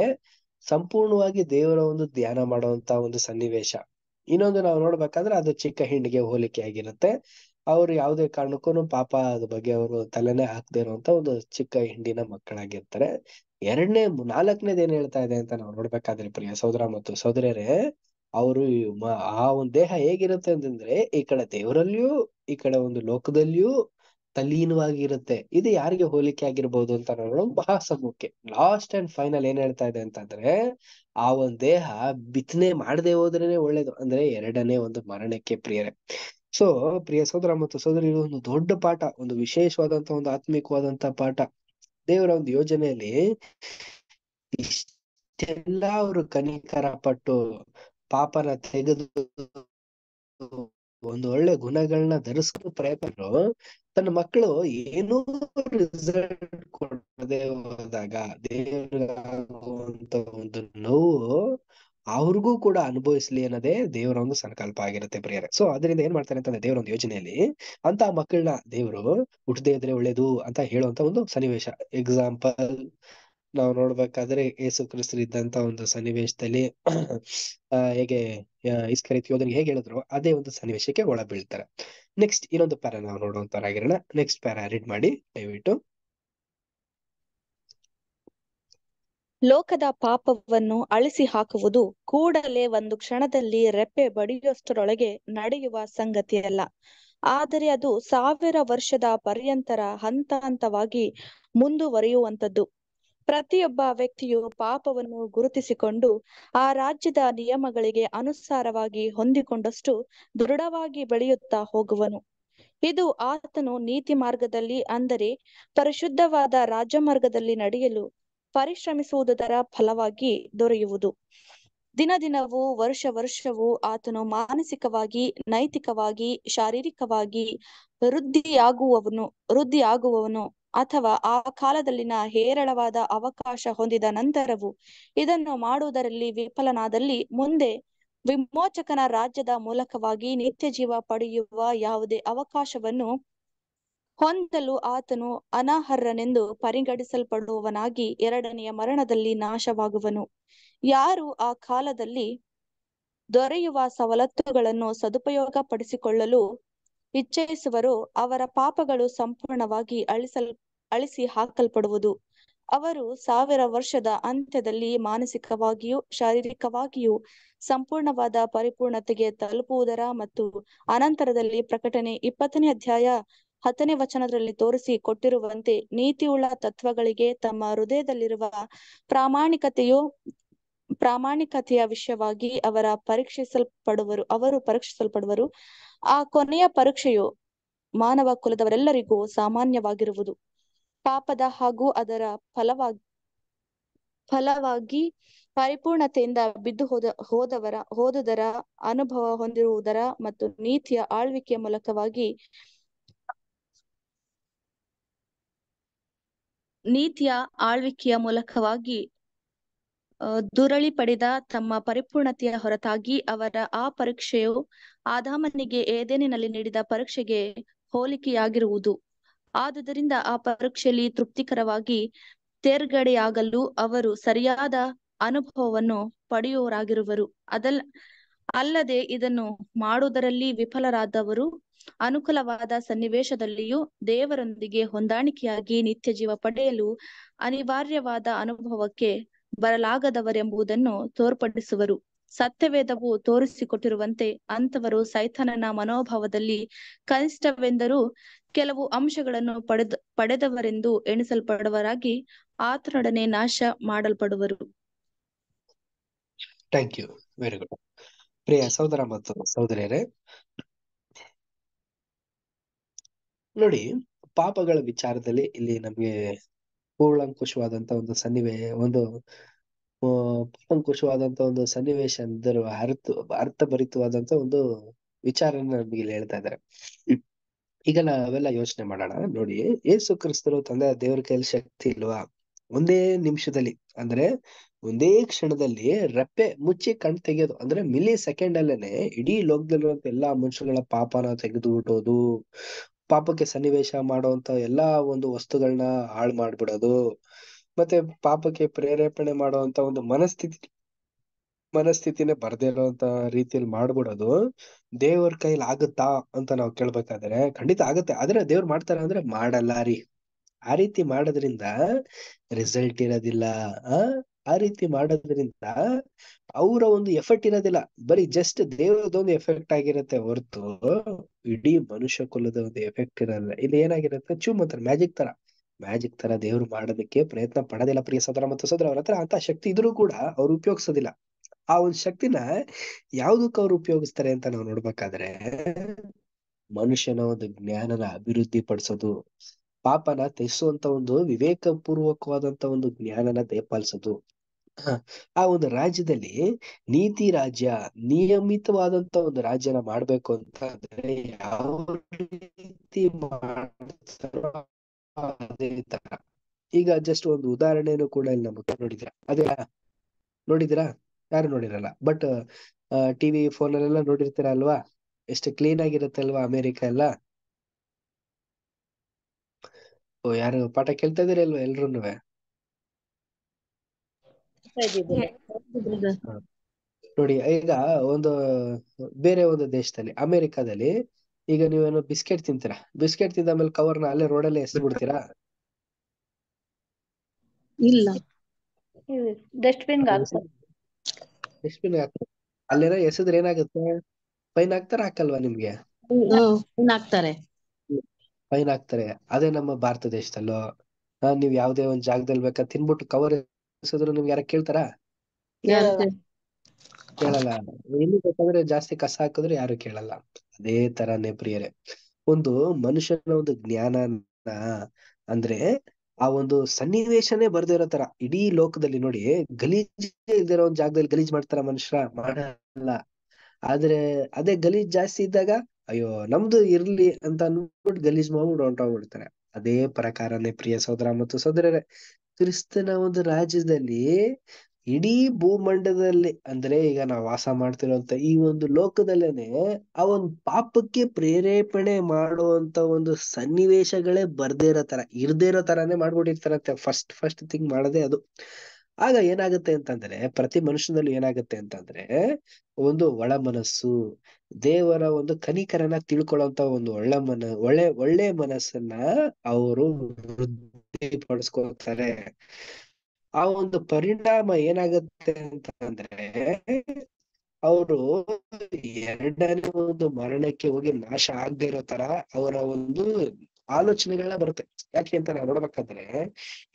ಸಂಪೂರ್ಣವಾಗಿ ದೇವರ ಒಂದು ಧ್ಯಾನ ಮಾಡುವಂತ ಒಂದು ಸನ್ನಿವೇಶ ಇನ್ನೊಂದು ನಾವು ನೋಡ್ಬೇಕಾದ್ರೆ ಅದು ಚಿಕ್ಕ ಹಿಂಡಿಗೆ ಹೋಲಿಕೆ ಆಗಿರುತ್ತೆ ಅವ್ರು ಯಾವುದೇ ಕಾರಣಕ್ಕೂ ಪಾಪ ಅದ ಬಗ್ಗೆ ಅವರು ತಲೆನೇ ಹಾಕದೇ ಇರುವಂತ ಒಂದು ಚಿಕ್ಕ ಹಿಂಡಿನ ಮಕ್ಕಳಾಗಿರ್ತಾರೆ ಎರಡನೇ ನಾಲ್ಕನೇದು ಏನ್ ಹೇಳ್ತಾ ಇದೆ ಅಂತ ನಾವು ನೋಡ್ಬೇಕಾದ್ರೆ ಪ್ರಿಯ ಸೋದರ ಮತ್ತು ಸೋದರರೇ ಅವರು ಆ ಒಂದು ದೇಹ ಹೇಗಿರುತ್ತೆ ಅಂತಂದ್ರೆ ಈ ಕಡೆ ದೇವರಲ್ಲಿಯೂ ಈ ಕಡೆ ಒಂದು ಲೋಕದಲ್ಲಿಯೂ ತಲೀನವಾಗಿರುತ್ತೆ ಇದು ಯಾರಿಗೆ ಹೋಲಿಕೆ ಆಗಿರ್ಬೋದು ಅಂತ ಬಹಳ ಮಹಾಸಮೂಹಕ್ಕೆ ಲಾಸ್ಟ್ ಅಂಡ್ ಫೈನಲ್ ಏನ್ ಹೇಳ್ತಾ ಇದೆ ಅಂತಂದ್ರೆ ಆ ಒಂದ್ ದೇಹ ಬಿತ್ತನೆ ಮಾಡದೆ ಹೋದ್ರೇನೆ ಒಳ್ಳೇದು ಅಂದ್ರೆ ಎರಡನೇ ಒಂದು ಮರಣಕ್ಕೆ ಪ್ರಿಯರೇ ಸೊ ಪ್ರಿಯ ಸೋದರ ಮತ್ತು ಸೋದರ ಇದು ಒಂದು ದೊಡ್ಡ ಪಾಠ ಒಂದು ವಿಶೇಷವಾದಂತ ಒಂದು ಆತ್ಮಿಕವಾದಂತ ಪಾಠ ದೇವರ ಒಂದು ಯೋಜನೆಯಲ್ಲಿ ಇಷ್ಟೆಲ್ಲ ಅವರು ಕನಿಕರ ಪಟ್ಟು ಪಾಪನ ತೆಗೆದು ಒಂದು ಒಳ್ಳೆ ಗುಣಗಳನ್ನ ಧರಿಸ್ಕೊಂಡು ಪ್ರಯತ್ನ ತನ್ನ ಮಕ್ಕಳು ಏನೋ ರಿಸಲ್ಟ್ ಕೊಡದೆ ಹೋದಾಗ ದೇವರಾಗುವಂತ ಒಂದು ನೋವು ಅವ್ರಿಗೂ ಕೂಡ ಅನುಭವಿಸ್ಲಿ ಅನ್ನೋದೇ ದೇವರ ಒಂದು ಸಂಕಲ್ಪ ಆಗಿರುತ್ತೆ ಪ್ರಿಯರೇ ಸೊ ಅದರಿಂದ ಏನ್ ಮಾಡ್ತಾರೆ ಅಂತಂದ್ರೆ ದೇವರ ಒಂದು ಯೋಜನೆಯಲ್ಲಿ ಅಂತ ಮಕ್ಕಳನ್ನ ದೇವರು ಹುಟ್ಟದೇ ಇದ್ರೆ ಒಳ್ಳೇದು ಅಂತ ಹೇಳುವಂತ ಒಂದು ಸನ್ನಿವೇಶ ಎಕ್ಸಾಂಪಲ್ ನಾವು ನೋಡ್ಬೇಕಾದ್ರೆ ಯೇಸು ಕ್ರಿಸ್ತರು ಇದ್ದಂತ ಒಂದು ಸನ್ನಿವೇಶದಲ್ಲಿ ಹೇಗೆ ಇಸ್ಕರಿತ್ ಯೋಧನಿಗೆ ಹೇಗೆ ಹೇಳಿದ್ರು ಅದೇ ಒಂದು ಸನ್ನಿವೇಶಕ್ಕೆ ಒಳ ಬೀಳ್ತಾರೆ ನೆಕ್ಸ್ಟ್ ಇನ್ನೊಂದು ಪ್ಯಾರ ನಾವು ನೋಡುವಂತವರಾಗಿರೋಣ ನೆಕ್ಸ್ಟ್ ಪ್ಯಾರ ರೀಡ್ ಮಾಡಿ ದಯವಿಟ್ಟು ಲೋಕದ ಪಾಪವನ್ನು ಅಳಿಸಿ ಹಾಕುವುದು ಕೂಡಲೇ ಒಂದು ಕ್ಷಣದಲ್ಲಿ ರೆಪ್ಪೆ ಬಡಿಯುವಷ್ಟರೊಳಗೆ ನಡೆಯುವ ಸಂಗತಿಯಲ್ಲ ಆದರೆ ಅದು ಸಾವಿರ ವರ್ಷದ ಪರ್ಯಂತರ ಹಂತ ಹಂತವಾಗಿ ಮುಂದುವರಿಯುವಂತದ್ದು ಪ್ರತಿಯೊಬ್ಬ ವ್ಯಕ್ತಿಯು ಪಾಪವನ್ನು ಗುರುತಿಸಿಕೊಂಡು ಆ ರಾಜ್ಯದ ನಿಯಮಗಳಿಗೆ ಅನುಸಾರವಾಗಿ ಹೊಂದಿಕೊಂಡಷ್ಟು ದೃಢವಾಗಿ ಬೆಳೆಯುತ್ತಾ ಹೋಗುವನು ಇದು ಆತನು ನೀತಿ ಮಾರ್ಗದಲ್ಲಿ ಅಂದರೆ ಪರಿಶುದ್ಧವಾದ ರಾಜ್ಯ ಮಾರ್ಗದಲ್ಲಿ ನಡೆಯಲು ಪರಿಶ್ರಮಿಸುವುದರ ಫಲವಾಗಿ ದೊರೆಯುವುದು ದಿನ ದಿನವೂ ವರ್ಷ ವರ್ಷವೂ ಆತನು ಮಾನಸಿಕವಾಗಿ ನೈತಿಕವಾಗಿ ಶಾರೀರಿಕವಾಗಿ ವೃದ್ಧಿಯಾಗುವವನು ವೃದ್ಧಿಯಾಗುವವನು ಅಥವಾ ಆ ಕಾಲದಲ್ಲಿನ ಹೇರಳವಾದ ಅವಕಾಶ ಹೊಂದಿದ ನಂತರವು ಇದನ್ನು ಮಾಡುವುದರಲ್ಲಿ ವಿಫಲನಾದಲ್ಲಿ ಮುಂದೆ ವಿಮೋಚಕನ ರಾಜ್ಯದ ಮೂಲಕವಾಗಿ ನಿತ್ಯ ಜೀವ ಪಡೆಯುವ ಯಾವುದೇ ಅವಕಾಶವನ್ನು ಹೊಂದಲು ಆತನು ಅನರ್ಹನೆಂದು ಪರಿಗಣಿಸಲ್ಪಡುವವನಾಗಿ ಎರಡನೆಯ ಮರಣದಲ್ಲಿ ನಾಶವಾಗುವನು ಯಾರು ಆ ಕಾಲದಲ್ಲಿ ದೊರೆಯುವ ಸವಲತ್ತುಗಳನ್ನು ಸದುಪಯೋಗ ಪಡಿಸಿಕೊಳ್ಳಲು ಇಚ್ಛಿಸುವರು ಅವರ ಪಾಪಗಳು ಸಂಪೂರ್ಣವಾಗಿ ಅಳಿಸಲ್ ಅಳಿಸಿ ಹಾಕಲ್ಪಡುವುದು ಅವರು ಸಾವಿರ ವರ್ಷದ ಅಂತ್ಯದಲ್ಲಿ ಮಾನಸಿಕವಾಗಿಯೂ ಶಾರೀರಿಕವಾಗಿಯೂ ಸಂಪೂರ್ಣವಾದ ಪರಿಪೂರ್ಣತೆಗೆ ತಲುಪುವುದರ ಮತ್ತು ಅನಂತರದಲ್ಲಿ ಪ್ರಕಟಣೆ ಇಪ್ಪತ್ತನೇ ಅಧ್ಯಾಯ ಹತ್ತನೇ ವಚನದಲ್ಲಿ ತೋರಿಸಿ ಕೊಟ್ಟಿರುವಂತೆ ನೀತಿಯುಳ್ಳ ತತ್ವಗಳಿಗೆ ತಮ್ಮ ಹೃದಯದಲ್ಲಿರುವ ಪ್ರಾಮಾಣಿಕತೆಯು ಪ್ರಾಮಾಣಿಕತೆಯ ವಿಷಯವಾಗಿ ಅವರ ಪರೀಕ್ಷಿಸಲ್ಪಡುವರು ಅವರು ಪರೀಕ್ಷಿಸಲ್ಪಡುವರು ಆ ಕೊನೆಯ ಪರೀಕ್ಷೆಯು ಮಾನವ ಕುಲದವರೆಲ್ಲರಿಗೂ ಸಾಮಾನ್ಯವಾಗಿರುವುದು ಪಾಪದ ಹಾಗೂ ಅದರ ಫಲವಾಗಿ ಫಲವಾಗಿ ಪರಿಪೂರ್ಣತೆಯಿಂದ ಬಿದ್ದು ಹೋದ ಹೋದವರ ಹೋದದರ ಅನುಭವ ಹೊಂದಿರುವುದರ ಮತ್ತು ನೀತಿಯ ಆಳ್ವಿಕೆಯ ಮೂಲಕವಾಗಿ ನೀತಿಯ ಆಳ್ವಿಕೆಯ ಮೂಲಕವಾಗಿ ದುರಳಿ ಪಡೆದ ತಮ್ಮ ಪರಿಪೂರ್ಣತೆಯ ಹೊರತಾಗಿ ಅವರ ಆ ಪರೀಕ್ಷೆಯು ಆದಾಮನಿಗೆ ಏದೇನಿನಲ್ಲಿ ನೀಡಿದ ಪರೀಕ್ಷೆಗೆ ಹೋಲಿಕೆಯಾಗಿರುವುದು ಆದುದರಿಂದ ಆ ಪರೀಕ್ಷೆಯಲ್ಲಿ ತೃಪ್ತಿಕರವಾಗಿ ತೇರ್ಗಡೆಯಾಗಲು ಅವರು ಸರಿಯಾದ ಅನುಭವವನ್ನು ಪಡೆಯುವರಾಗಿರುವರು ಅದಲ್ ಅಲ್ಲದೆ ಇದನ್ನು ಮಾಡುವುದರಲ್ಲಿ ವಿಫಲರಾದವರು ಅನುಕೂಲವಾದ ಸನ್ನಿವೇಶದಲ್ಲಿಯೂ ದೇವರೊಂದಿಗೆ ಹೊಂದಾಣಿಕೆಯಾಗಿ ನಿತ್ಯ ಜೀವ ಪಡೆಯಲು ಅನಿವಾರ್ಯವಾದ ಅನುಭವಕ್ಕೆ ಬರಲಾಗದವರೆಂಬುದನ್ನು ತೋರ್ಪಡಿಸುವರು ಸತ್ಯವೇದವು ತೋರಿಸಿಕೊಟ್ಟಿರುವಂತೆ ಅಂತವರು ಸೈತಾನನ ಮನೋಭಾವದಲ್ಲಿ ಕನಿಷ್ಠವೆಂದರೂ ಕೆಲವು ಅಂಶಗಳನ್ನು ಪಡೆದ ಪಡೆದವರೆಂದು ಎಣಿಸಲ್ಪಡುವರಾಗಿ ಆತನೊಡನೆ ನಾಶ ಮಾಡಲ್ಪಡುವರು ಥ್ಯಾಂಕ್ ಯು ವೆರಿ ಗುಡ್ ಪ್ರಿಯ ಸಹೋದರ ಮತ್ತು ಸಹೋದರಿಯರೇ ನೋಡಿ ಪಾಪಗಳ ವಿಚಾರದಲ್ಲಿ ಇಲ್ಲಿ ನಮಗೆ ಪೂರ್ಣಾಂಕುಶವಾದಂತ ಒಂದು ಸನ್ನಿವೇ ಒಂದು ಪೂರ್ಣಾಂಕುಶವಾದಂತ ಒಂದು ಸನ್ನಿವೇಶ ಅಂದರು ಅರ್ಥ ಅರ್ಥಭರಿತವಾದಂತ ಒಂದು ವಿಚಾರನ ನಮ್ಗೆ ಇಲ್ಲಿ ಹೇಳ್ತಾ ಇದ್ದಾರೆ ಈಗ ನಾವೆಲ್ಲ ಯೋಚನೆ ಮಾಡೋಣ ನೋಡಿ ಏಸು ಕ್ರಿಸ್ತರು ತಂದೆ ದೇವ್ರ ಕೈಯಲ್ಲಿ ಶಕ್ತಿ ಇಲ್ವಾ ಒಂದೇ ನಿಮಿಷದಲ್ಲಿ ಅಂದ್ರೆ ಒಂದೇ ಕ್ಷಣದಲ್ಲಿ ರಪ್ಪೆ ಮುಚ್ಚಿ ಕಣ್ ತೆಗೆಯೋದು ಅಂದ್ರೆ ಮಿಲಿ ಸೆಕೆಂಡ್ ಅಲ್ಲೇನೆ ಇಡೀ ಲೋಕದಲ್ಲಿರುವಂತ ಎಲ್ಲಾ ಮನುಷ್ಯಗಳ ಪಾಪನ ತೆಗೆದು ಬಿಟ್ಟೋದು ಪಾಪಕ್ಕೆ ಸನ್ನಿವೇಶ ಮಾಡುವಂತ ಎಲ್ಲಾ ಒಂದು ವಸ್ತುಗಳನ್ನ ಹಾಳು ಮಾಡ್ಬಿಡೋದು ಮತ್ತೆ ಪಾಪಕ್ಕೆ ಪ್ರೇರೇಪಣೆ ಮಾಡುವಂತ ಒಂದು ಮನಸ್ಥಿತಿ ಮನಸ್ಥಿತಿನೇ ಬರ್ದೇ ಇರೋಂತ ರೀತಿಯಲ್ಲಿ ಮಾಡ್ಬಿಡೋದು ದೇವ್ರ ಕೈಲಿ ಆಗುತ್ತಾ ಅಂತ ನಾವ್ ಕೇಳ್ಬೇಕಾದ್ರೆ ಖಂಡಿತ ಆಗುತ್ತೆ ಆದ್ರೆ ದೇವ್ರು ಮಾಡ್ತಾರ ಅಂದ್ರೆ ಮಾಡಲ್ಲ ರೀ ಆ ರೀತಿ ಮಾಡೋದ್ರಿಂದ ರಿಸಲ್ಟ್ ಇರೋದಿಲ್ಲ ಆ ಆ ರೀತಿ ಮಾಡೋದ್ರಿಂದ ಅವರ ಒಂದು ಎಫೆಕ್ಟ್ ಇರೋದಿಲ್ಲ ಬರೀ ಜಸ್ಟ್ ದೇವರದೊಂದು ಎಫೆಕ್ಟ್ ಆಗಿರುತ್ತೆ ಹೊರತು ಇಡೀ ಮನುಷ್ಯ ಕುಲದ ಒಂದು ಎಫೆಕ್ಟ್ ಇರಲ್ಲ ಇಲ್ಲಿ ಏನಾಗಿರುತ್ತೆ ಚೂಮ್ ಅಂತಾರೆ ಮ್ಯಾಜಿಕ್ ತರ ಮ್ಯಾಜಿಕ್ ತರ ದೇವ್ರು ಮಾಡೋದಕ್ಕೆ ಪ್ರಯತ್ನ ಪಡೋದಿಲ್ಲ ಪ್ರಿಯ ಸದರ ಮತ್ತು ಸದರ ಅವ್ರ ಹತ್ರ ಅಂತ ಶಕ್ತಿ ಇದ್ರೂ ಕೂಡ ಅವ್ರು ಉಪಯೋಗಿಸೋದಿಲ್ಲ ಆ ಒಂದು ಶಕ್ತಿನ ಯಾವ್ದಕ್ಕೆ ಅವ್ರು ಉಪಯೋಗಿಸ್ತಾರೆ ಅಂತ ನಾವು ನೋಡ್ಬೇಕಾದ್ರೆ ಮನುಷ್ಯನ ಒಂದು ಜ್ಞಾನನ ಅಭಿವೃದ್ಧಿ ಪಡಿಸೋದು ಪಾಪನ ತೆಸುವಂತ ಒಂದು ವಿವೇಕ ಪೂರ್ವಕವಾದಂತ ಒಂದು ಜ್ಞಾನನ ದಯಪಾಲಿಸೋದು ಆ ಒಂದು ರಾಜ್ಯದಲ್ಲಿ ನೀತಿ ರಾಜ್ಯ ನಿಯಮಿತವಾದಂತ ಒಂದು ರಾಜ್ಯನ ಮಾಡ್ಬೇಕು ಅಂತ ಅಂದ್ರೆ ಯಾವ ರೀತಿ ಈಗ ಜಸ್ಟ್ ಒಂದು ಉದಾಹರಣೆನು ಕೂಡ ಇಲ್ಲಿ ನಮಗೆ ನೋಡಿದ್ರ ಅದೇ ನೋಡಿದಿರಾ ಯಾರು ನೋಡಿರಲ್ಲ ಬಟ್ ಟಿವಿ ಫೋನ್ ಅಲ್ಲೆಲ್ಲ ನೋಡಿರ್ತೀರ ಅಲ್ವಾ ಎಷ್ಟು ಕ್ಲೀನ್ ಆಗಿರುತ್ತೆ ಅಲ್ವಾ ಅಮೇರಿಕ ಎಲ್ಲ ಓ ಯಾರು ಪಾಠ ಕೇಳ್ತಾ ಅಲ್ವಾ ಎಲ್ರುನುವೆ ನೋಡಿ ಈಗ ಒಂದು ಬೇರೆ ಒಂದು ದೇಶದಲ್ಲಿ ಅಮೆರಿಕಾದಲ್ಲಿ ಈಗ ನೀವೇನೋ ಬಿಸ್ಕೆಟ್ ತಿಂತೀರಾ ಬಿಸ್ಕೆಟ್ ತಿಂದ ಮೇಲೆ ಕವರ್ ನ ಅಲ್ಲೇ ರೋಡಲ್ಲೇ ಎಸೆದು ಬಿಡ್ತೀರಾ ಇಲ್ಲ ಡಸ್ಟ್ಬಿನ್ ಅಲ್ಲೇನ ಎಸೆದ್ರೆ ಏನಾಗುತ್ತೆ ಫೈನ್ ಹಾಕ್ತಾರ ಹಾಕಲ್ವಾ ನಿಮ್ಗೆ ಹಾಕ್ತಾರೆ ಫೈನ್ ಹಾಕ್ತಾರೆ ಅದೇ ನಮ್ಮ ಭಾರತ ದೇಶದಲ್ಲೋ ನೀವ್ ಯಾವ್ದೇ ಒಂದ್ ಜಾಗದಲ್ಲಿ ಬೇಕಾ ತಿನ್ಬಿಟ್ಟು ಕವರ್ ಕಸದ್ರು ನಿಮ್ಗೆ ಯಾರ ಕೇಳ್ತಾರಾ ಕೇಳಲ್ಲ ಎಲ್ಲಿ ಬೇಕಾದ್ರೆ ಜಾಸ್ತಿ ಕಸ ಹಾಕಿದ್ರು ಯಾರು ಕೇಳಲ್ಲ ಅದೇ ತರಾನೇ ಪ್ರಿಯರೇ ಒಂದು ಮನುಷ್ಯನ ಒಂದು ಜ್ಞಾನ ಅಂದ್ರೆ ಆ ಒಂದು ಸನ್ನಿವೇಶನೇ ಬರ್ದಿರೋ ತರ ಇಡೀ ಲೋಕದಲ್ಲಿ ನೋಡಿ ಗಲೀಜ್ ಇಲ್ದಿರೋ ಒಂದ್ ಜಾಗದಲ್ಲಿ ಗಲೀಜ್ ಮಾಡ್ತಾರ ಮನುಷ್ಯರ ಮಾಡಲ್ಲ ಆದ್ರೆ ಅದೇ ಗಲೀಜ್ ಜಾಸ್ತಿ ಇದ್ದಾಗ ಅಯ್ಯೋ ನಮ್ದು ಇರ್ಲಿ ಅಂತ ಅನ್ಬಿಟ್ಟು ಗಲೀಜ್ ಮಾಡ್ಬಿಟ್ಟು ಹೊಂಟೋಗ್ಬಿಡ್ತಾರೆ ಅದೇ ಪ್ರಕಾರನೇ ಪ್ರಿಯ ಸೋದರ ಮತ್ತು ಸೋದರರೇ ಕ್ರಿಸ್ತನ ಒಂದು ರಾಜ್ಯದಲ್ಲಿ ಇಡೀ ಭೂಮಂಡದಲ್ಲಿ ಅಂದ್ರೆ ಈಗ ನಾವು ವಾಸ ಮಾಡ್ತಿರುವಂತ ಈ ಒಂದು ಲೋಕದಲ್ಲೇನೆ ಆ ಒಂದು ಪಾಪಕ್ಕೆ ಪ್ರೇರೇಪಣೆ ಮಾಡುವಂತ ಒಂದು ಸನ್ನಿವೇಶಗಳೇ ಬರ್ದೇ ಇರೋ ತರ ಇರ್ದೇ ಇರೋ ತರಾನೇ ಮಾಡ್ಬಿಟ್ಟಿರ್ತಾರಂತೆ ಫಸ್ಟ್ ಫಸ್ಟ್ ಥಿಂಗ್ ಮಾಡೋದೇ ಅದು ಆಗ ಏನಾಗುತ್ತೆ ಅಂತಂದ್ರೆ ಪ್ರತಿ ಮನುಷ್ಯನಲ್ಲಿ ಏನಾಗುತ್ತೆ ಅಂತಂದ್ರೆ ಒಂದು ಒಳ ಮನಸ್ಸು ದೇವರ ಒಂದು ಕನಿಕರನ ತಿಳ್ಕೊಳ್ಳೋಂತ ಒಂದು ಒಳ್ಳೆ ಮನ ಒಳ್ಳೆ ಒಳ್ಳೆ ಮನಸ್ಸನ್ನ ಅವರು ವೃದ್ಧಿಪಡಿಸ್ಕೊಳ್ತಾರೆ ಆ ಒಂದು ಪರಿಣಾಮ ಏನಾಗುತ್ತೆ ಅಂತಂದ್ರೆ ಅವರು ಎರಡನೇ ಒಂದು ಮರಣಕ್ಕೆ ಹೋಗಿ ನಾಶ ಆಗದೆ ಇರೋ ತರ ಅವರ ಒಂದು ಆಲೋಚನೆಗಳನ್ನ ಬರುತ್ತೆ ಯಾಕೆ ಅಂತ ನಾವು ನೋಡ್ಬೇಕಾದ್ರೆ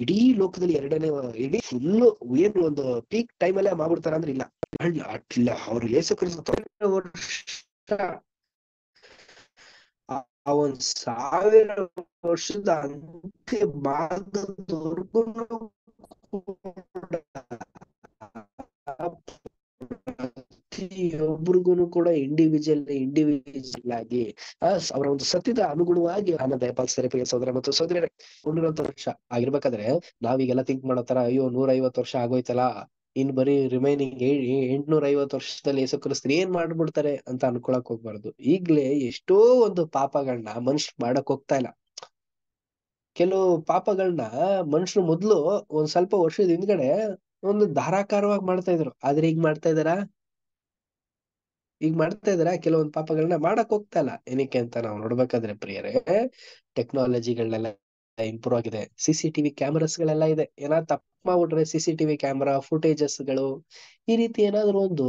ಇಡೀ ಲೋಕದಲ್ಲಿ ಎರಡನೇ ಇಡೀ ಫುಲ್ ಏನು ಒಂದು ಪೀಕ್ ಟೈಮ್ ಅಲ್ಲೇ ಮಾಡ್ಬಿಡ್ತಾರ ಅಂದ್ರೆ ಇಲ್ಲ ಇಲ್ಲ ಅವ್ರು ಯೇಸು ವರ್ಷ ಆ ಒಂದ್ ಸಾವಿರ ವರ್ಷದ ಅಂತ್ಯ ಪ್ರತಿಯೊಬ್ಬರಿಗೂ ಕೂಡ ಇಂಡಿವಿಜುವಲ್ ಇಂಡಿವಿಜುವಲ್ ಆಗಿ ಅವರ ಒಂದು ಸತ್ಯದ ಅನುಗುಣವಾಗಿ ಅನ್ನ ದಯಪಾಲ್ ಸೋದರ ಮತ್ತು ಸೋದರ ವರ್ಷ ಆಗಿರ್ಬೇಕಾದ್ರೆ ನಾವೀಗೆಲ್ಲ ಥಿಂಕ್ ಮಾಡೋ ತರ ಅಯ್ಯೋ ನೂರ ಐವತ್ತು ವರ್ಷ ಆಗೋಯ್ತಲ್ಲ ಇನ್ ಬರೀ ರಿಮೈನಿಂಗ್ ಎಂಟ್ನೂರ ಐವತ್ ವರ್ಷದಲ್ಲಿ ಯೇಸು ಕ್ರಿಸ್ತರು ಏನ್ ಮಾಡ್ಬಿಡ್ತಾರೆ ಅಂತ ಅನ್ಕೊಳಕ್ ಹೋಗ್ಬಾರ್ದು ಈಗ್ಲೇ ಎಷ್ಟೋ ಒಂದು ಪಾಪಗಳನ್ನ ಮನುಷ್ಯ ಮಾಡಕ್ ಹೋಗ್ತಾ ಇಲ್ಲ ಕೆಲವು ಪಾಪಗಳನ್ನ ಮನುಷ್ಯರು ಮೊದ್ಲು ಒಂದ್ ಸ್ವಲ್ಪ ವರ್ಷದ ಹಿಂದ್ಗಡೆ ಒಂದು ಧಾರಾಕಾರವಾಗಿ ಮಾಡ್ತಾ ಇದ್ರು ಆದ್ರೆ ಈಗ ಮಾಡ್ತಾ ಇದಾರ ಈಗ ಮಾಡ್ತಾ ಇದ್ರ ಕೆಲವೊಂದು ಪಾಪಗಳನ್ನ ಮಾಡಕ್ ಹೋಗ್ತಾ ಇಲ್ಲ ಏನಕ್ಕೆ ಅಂತ ನಾವು ನೋಡ್ಬೇಕಾದ್ರೆ ಪ್ರಿಯರೇ ಟೆಕ್ನಾಲಜಿಗಳನ್ನೆಲ್ಲ ಇಂಪ್ರೂವ್ ಆಗಿದೆ ಸಿ ಸಿ ಟಿವಿ ಕ್ಯಾಮರಾಸ್ ಗಳೆಲ್ಲ ಇದೆ ಏನಾದ್ರು ತಪ್ಪ ಮಾಡ್ಬಿಟ್ರೆ C C TV camera footages ಗಳು ಈ ರೀತಿ ಏನಾದ್ರು ಒಂದು